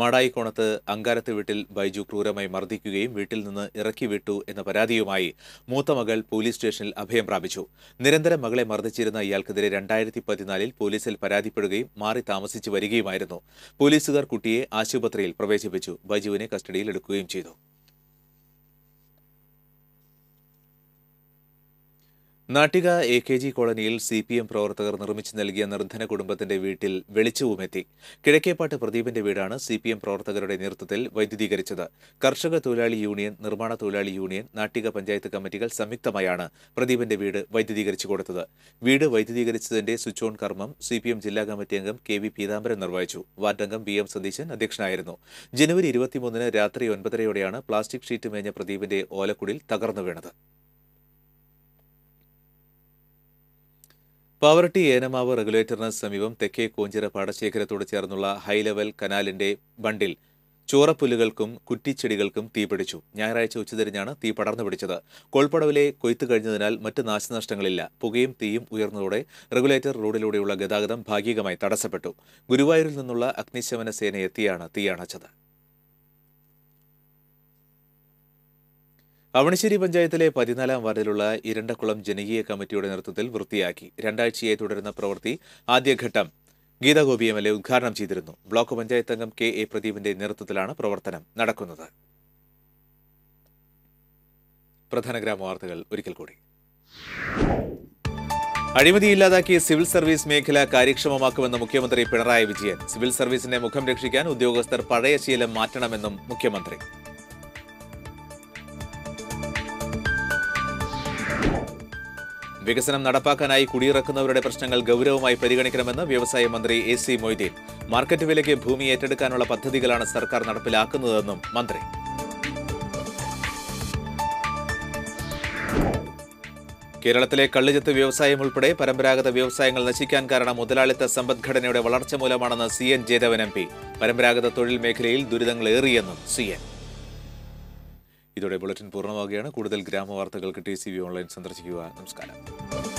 മാടായിക്കോണത്ത് അങ്കാരത്ത് വീട്ടിൽ ബൈജു ക്രൂരമായി മർദ്ദിക്കുകയും വീട്ടിൽ നിന്ന് ഇറക്കി വിട്ടു എന്ന പരാതിയുമായി മൂത്ത മകൾ പോലീസ് സ്റ്റേഷനിൽ അഭയം പ്രാപിച്ചു നിരന്തരം മകളെ മർദ്ദിച്ചിരുന്ന ഇയാൾക്കെതിരെ രണ്ടായിരത്തി പതിനാലിൽ പോലീസിൽ പരാതിപ്പെടുകയും മാറി താമസിച്ചു വരികയുമായിരുന്നു പോലീസുകാർ കുട്ടിയെ ആശുപത്രിയിൽ പ്രവേശിപ്പിച്ചു ബൈജുവിനെ കസ്റ്റഡിയിൽ എടുക്കുകയും ചെയ്തു നാട്ടിക എ കെ ജി കോളനിയിൽ സി പി എം പ്രവർത്തകർ നിർമ്മിച്ചു നൽകിയ നിർദ്ധന കുടുംബത്തിന്റെ വീട്ടിൽ വെളിച്ചവുമെത്തി കിഴക്കേപ്പാട്ട് പ്രദീപിന്റെ വീടാണ് സി പി എം പ്രവർത്തകരുടെ നേതൃത്വത്തിൽ വൈദ്യുതീകരിച്ചത് കർഷക തൊഴിലാളി യൂണിയൻ നിർമ്മാണ തൊഴിലാളി യൂണിയൻ നാട്ടിക പഞ്ചായത്ത് കമ്മിറ്റികൾ സംയുക്തമായാണ് പ്രദീപിന്റെ വീട് വൈദ്യുതീകരിച്ചു കൊടുത്തത് വീട് വൈദ്യുതീകരിച്ചതിന്റെ സ്വിച്ച് ഓൺ കർമ്മം സി പി എം ജില്ലാ കമ്മിറ്റി അംഗം കെ വി പീതാംബരൻ നിർവഹിച്ചു വാർഡംഗം ബി എം സതീശൻ അധ്യക്ഷനായിരുന്നു ജനുവരി ഇരുപത്തിമൂന്നിന് രാത്രി ഒൻപതരയോടെയാണ് പ്ലാസ്റ്റിക് ഷീറ്റ് മേഞ്ഞ പ്രദീപിന്റെ ഓലക്കുടിൽ തകർന്നു വീണത് പാവർട്ടി ഏനമാവ് റെഗുലേറ്ററിന് സമീപം തെക്കേ കോഞ്ചിറ പാടശേഖരത്തോട് ചേർന്നുള്ള ഹൈ ലെവൽ കനാലിന്റെ ബണ്ടിൽ ചോറപ്പുല്ലുകൾക്കും കുറ്റിച്ചെടികൾക്കും തീപിടിച്ചു ഞായറാഴ്ച ഉച്ചതിരിഞ്ഞാണ് തീ പടർന്നു പിടിച്ചത് കോൾപ്പടവിലെ കൊയ്ത്ത് കഴിഞ്ഞതിനാൽ മറ്റ് നാശനഷ്ടങ്ങളില്ല പുകയും തീയും ഉയർന്നതോടെ റെഗുലേറ്റർ റോഡിലൂടെയുള്ള ഗതാഗതം ഭാഗികമായി തടസ്സപ്പെട്ടു ഗുരുവായൂരിൽ നിന്നുള്ള അഗ്നിശമന സേന എത്തിയാണ് തീയണച്ചത് അവണിശ്ശേരി പഞ്ചായത്തിലെ പതിനാലാം വാർഡിലുള്ള ഇരണ്ടക്കുളം ജനകീയ കമ്മിറ്റിയുടെ നേതൃത്വത്തിൽ വൃത്തിയാക്കി രണ്ടാഴ്ചയായി തുടരുന്ന പ്രവൃത്തി ആദ്യഘട്ടം ഗീതാഗോപി എം എൽ എ ഉദ്ഘാടനം ചെയ്തിരുന്നു ബ്ലോക്ക് പഞ്ചായത്ത് അംഗം കെ എ പ്രദീപിന്റെ നേതൃത്വത്തിലാണ് പ്രവർത്തനം നടക്കുന്നത് പ്രധാന ഗ്രാമവാർത്തകൾ ഒരിക്കൽ കൂടി അഴിമതി ഇല്ലാതാക്കിയ സിവിൽ സർവീസ് മേഖല കാര്യക്ഷമമാക്കുമെന്ന് മുഖ്യമന്ത്രി പിണറായി വിജയൻ സിവിൽ സർവീസിന്റെ മുഖം രക്ഷിക്കാൻ ഉദ്യോഗസ്ഥർ പഴയ ശീലം മാറ്റണമെന്നും മുഖ്യമന്ത്രി വികസനം നടപ്പാക്കാനായി കുടിയിറക്കുന്നവരുടെ പ്രശ്നങ്ങൾ ഗൗരവമായി പരിഗണിക്കണമെന്ന് വ്യവസായ മന്ത്രി എ സി മൊയ്തീൻ മാർക്കറ്റ് വിലയ്ക്ക് ഭൂമി ഏറ്റെടുക്കാനുള്ള പദ്ധതികളാണ് സർക്കാർ നടപ്പിലാക്കുന്നതെന്നും മന്ത്രി കേരളത്തിലെ കള്ളുചെത്ത് വ്യവസായം ഉൾപ്പെടെ പരമ്പരാഗത വ്യവസായങ്ങൾ നശിക്കാൻ കാരണം മുതലാളിത്ത സമ്പദ്ഘടനയുടെ വളർച്ച മൂലമാണെന്ന് C N Jayadevan M P പരമ്പരാഗത തൊഴിൽ മേഖലയിൽ ദുരിതങ്ങളേറിയെന്നും സി എൻ ഇതോടെ ബുള്ളറ്റിൻ പൂർണ്ണമാവുകയാണ് കൂടുതൽ ഗ്രാമവാർത്തകൾക്ക് ടി സി വി ഓൺലൈൻ സന്ദർശിക്കുക നമസ്കാരം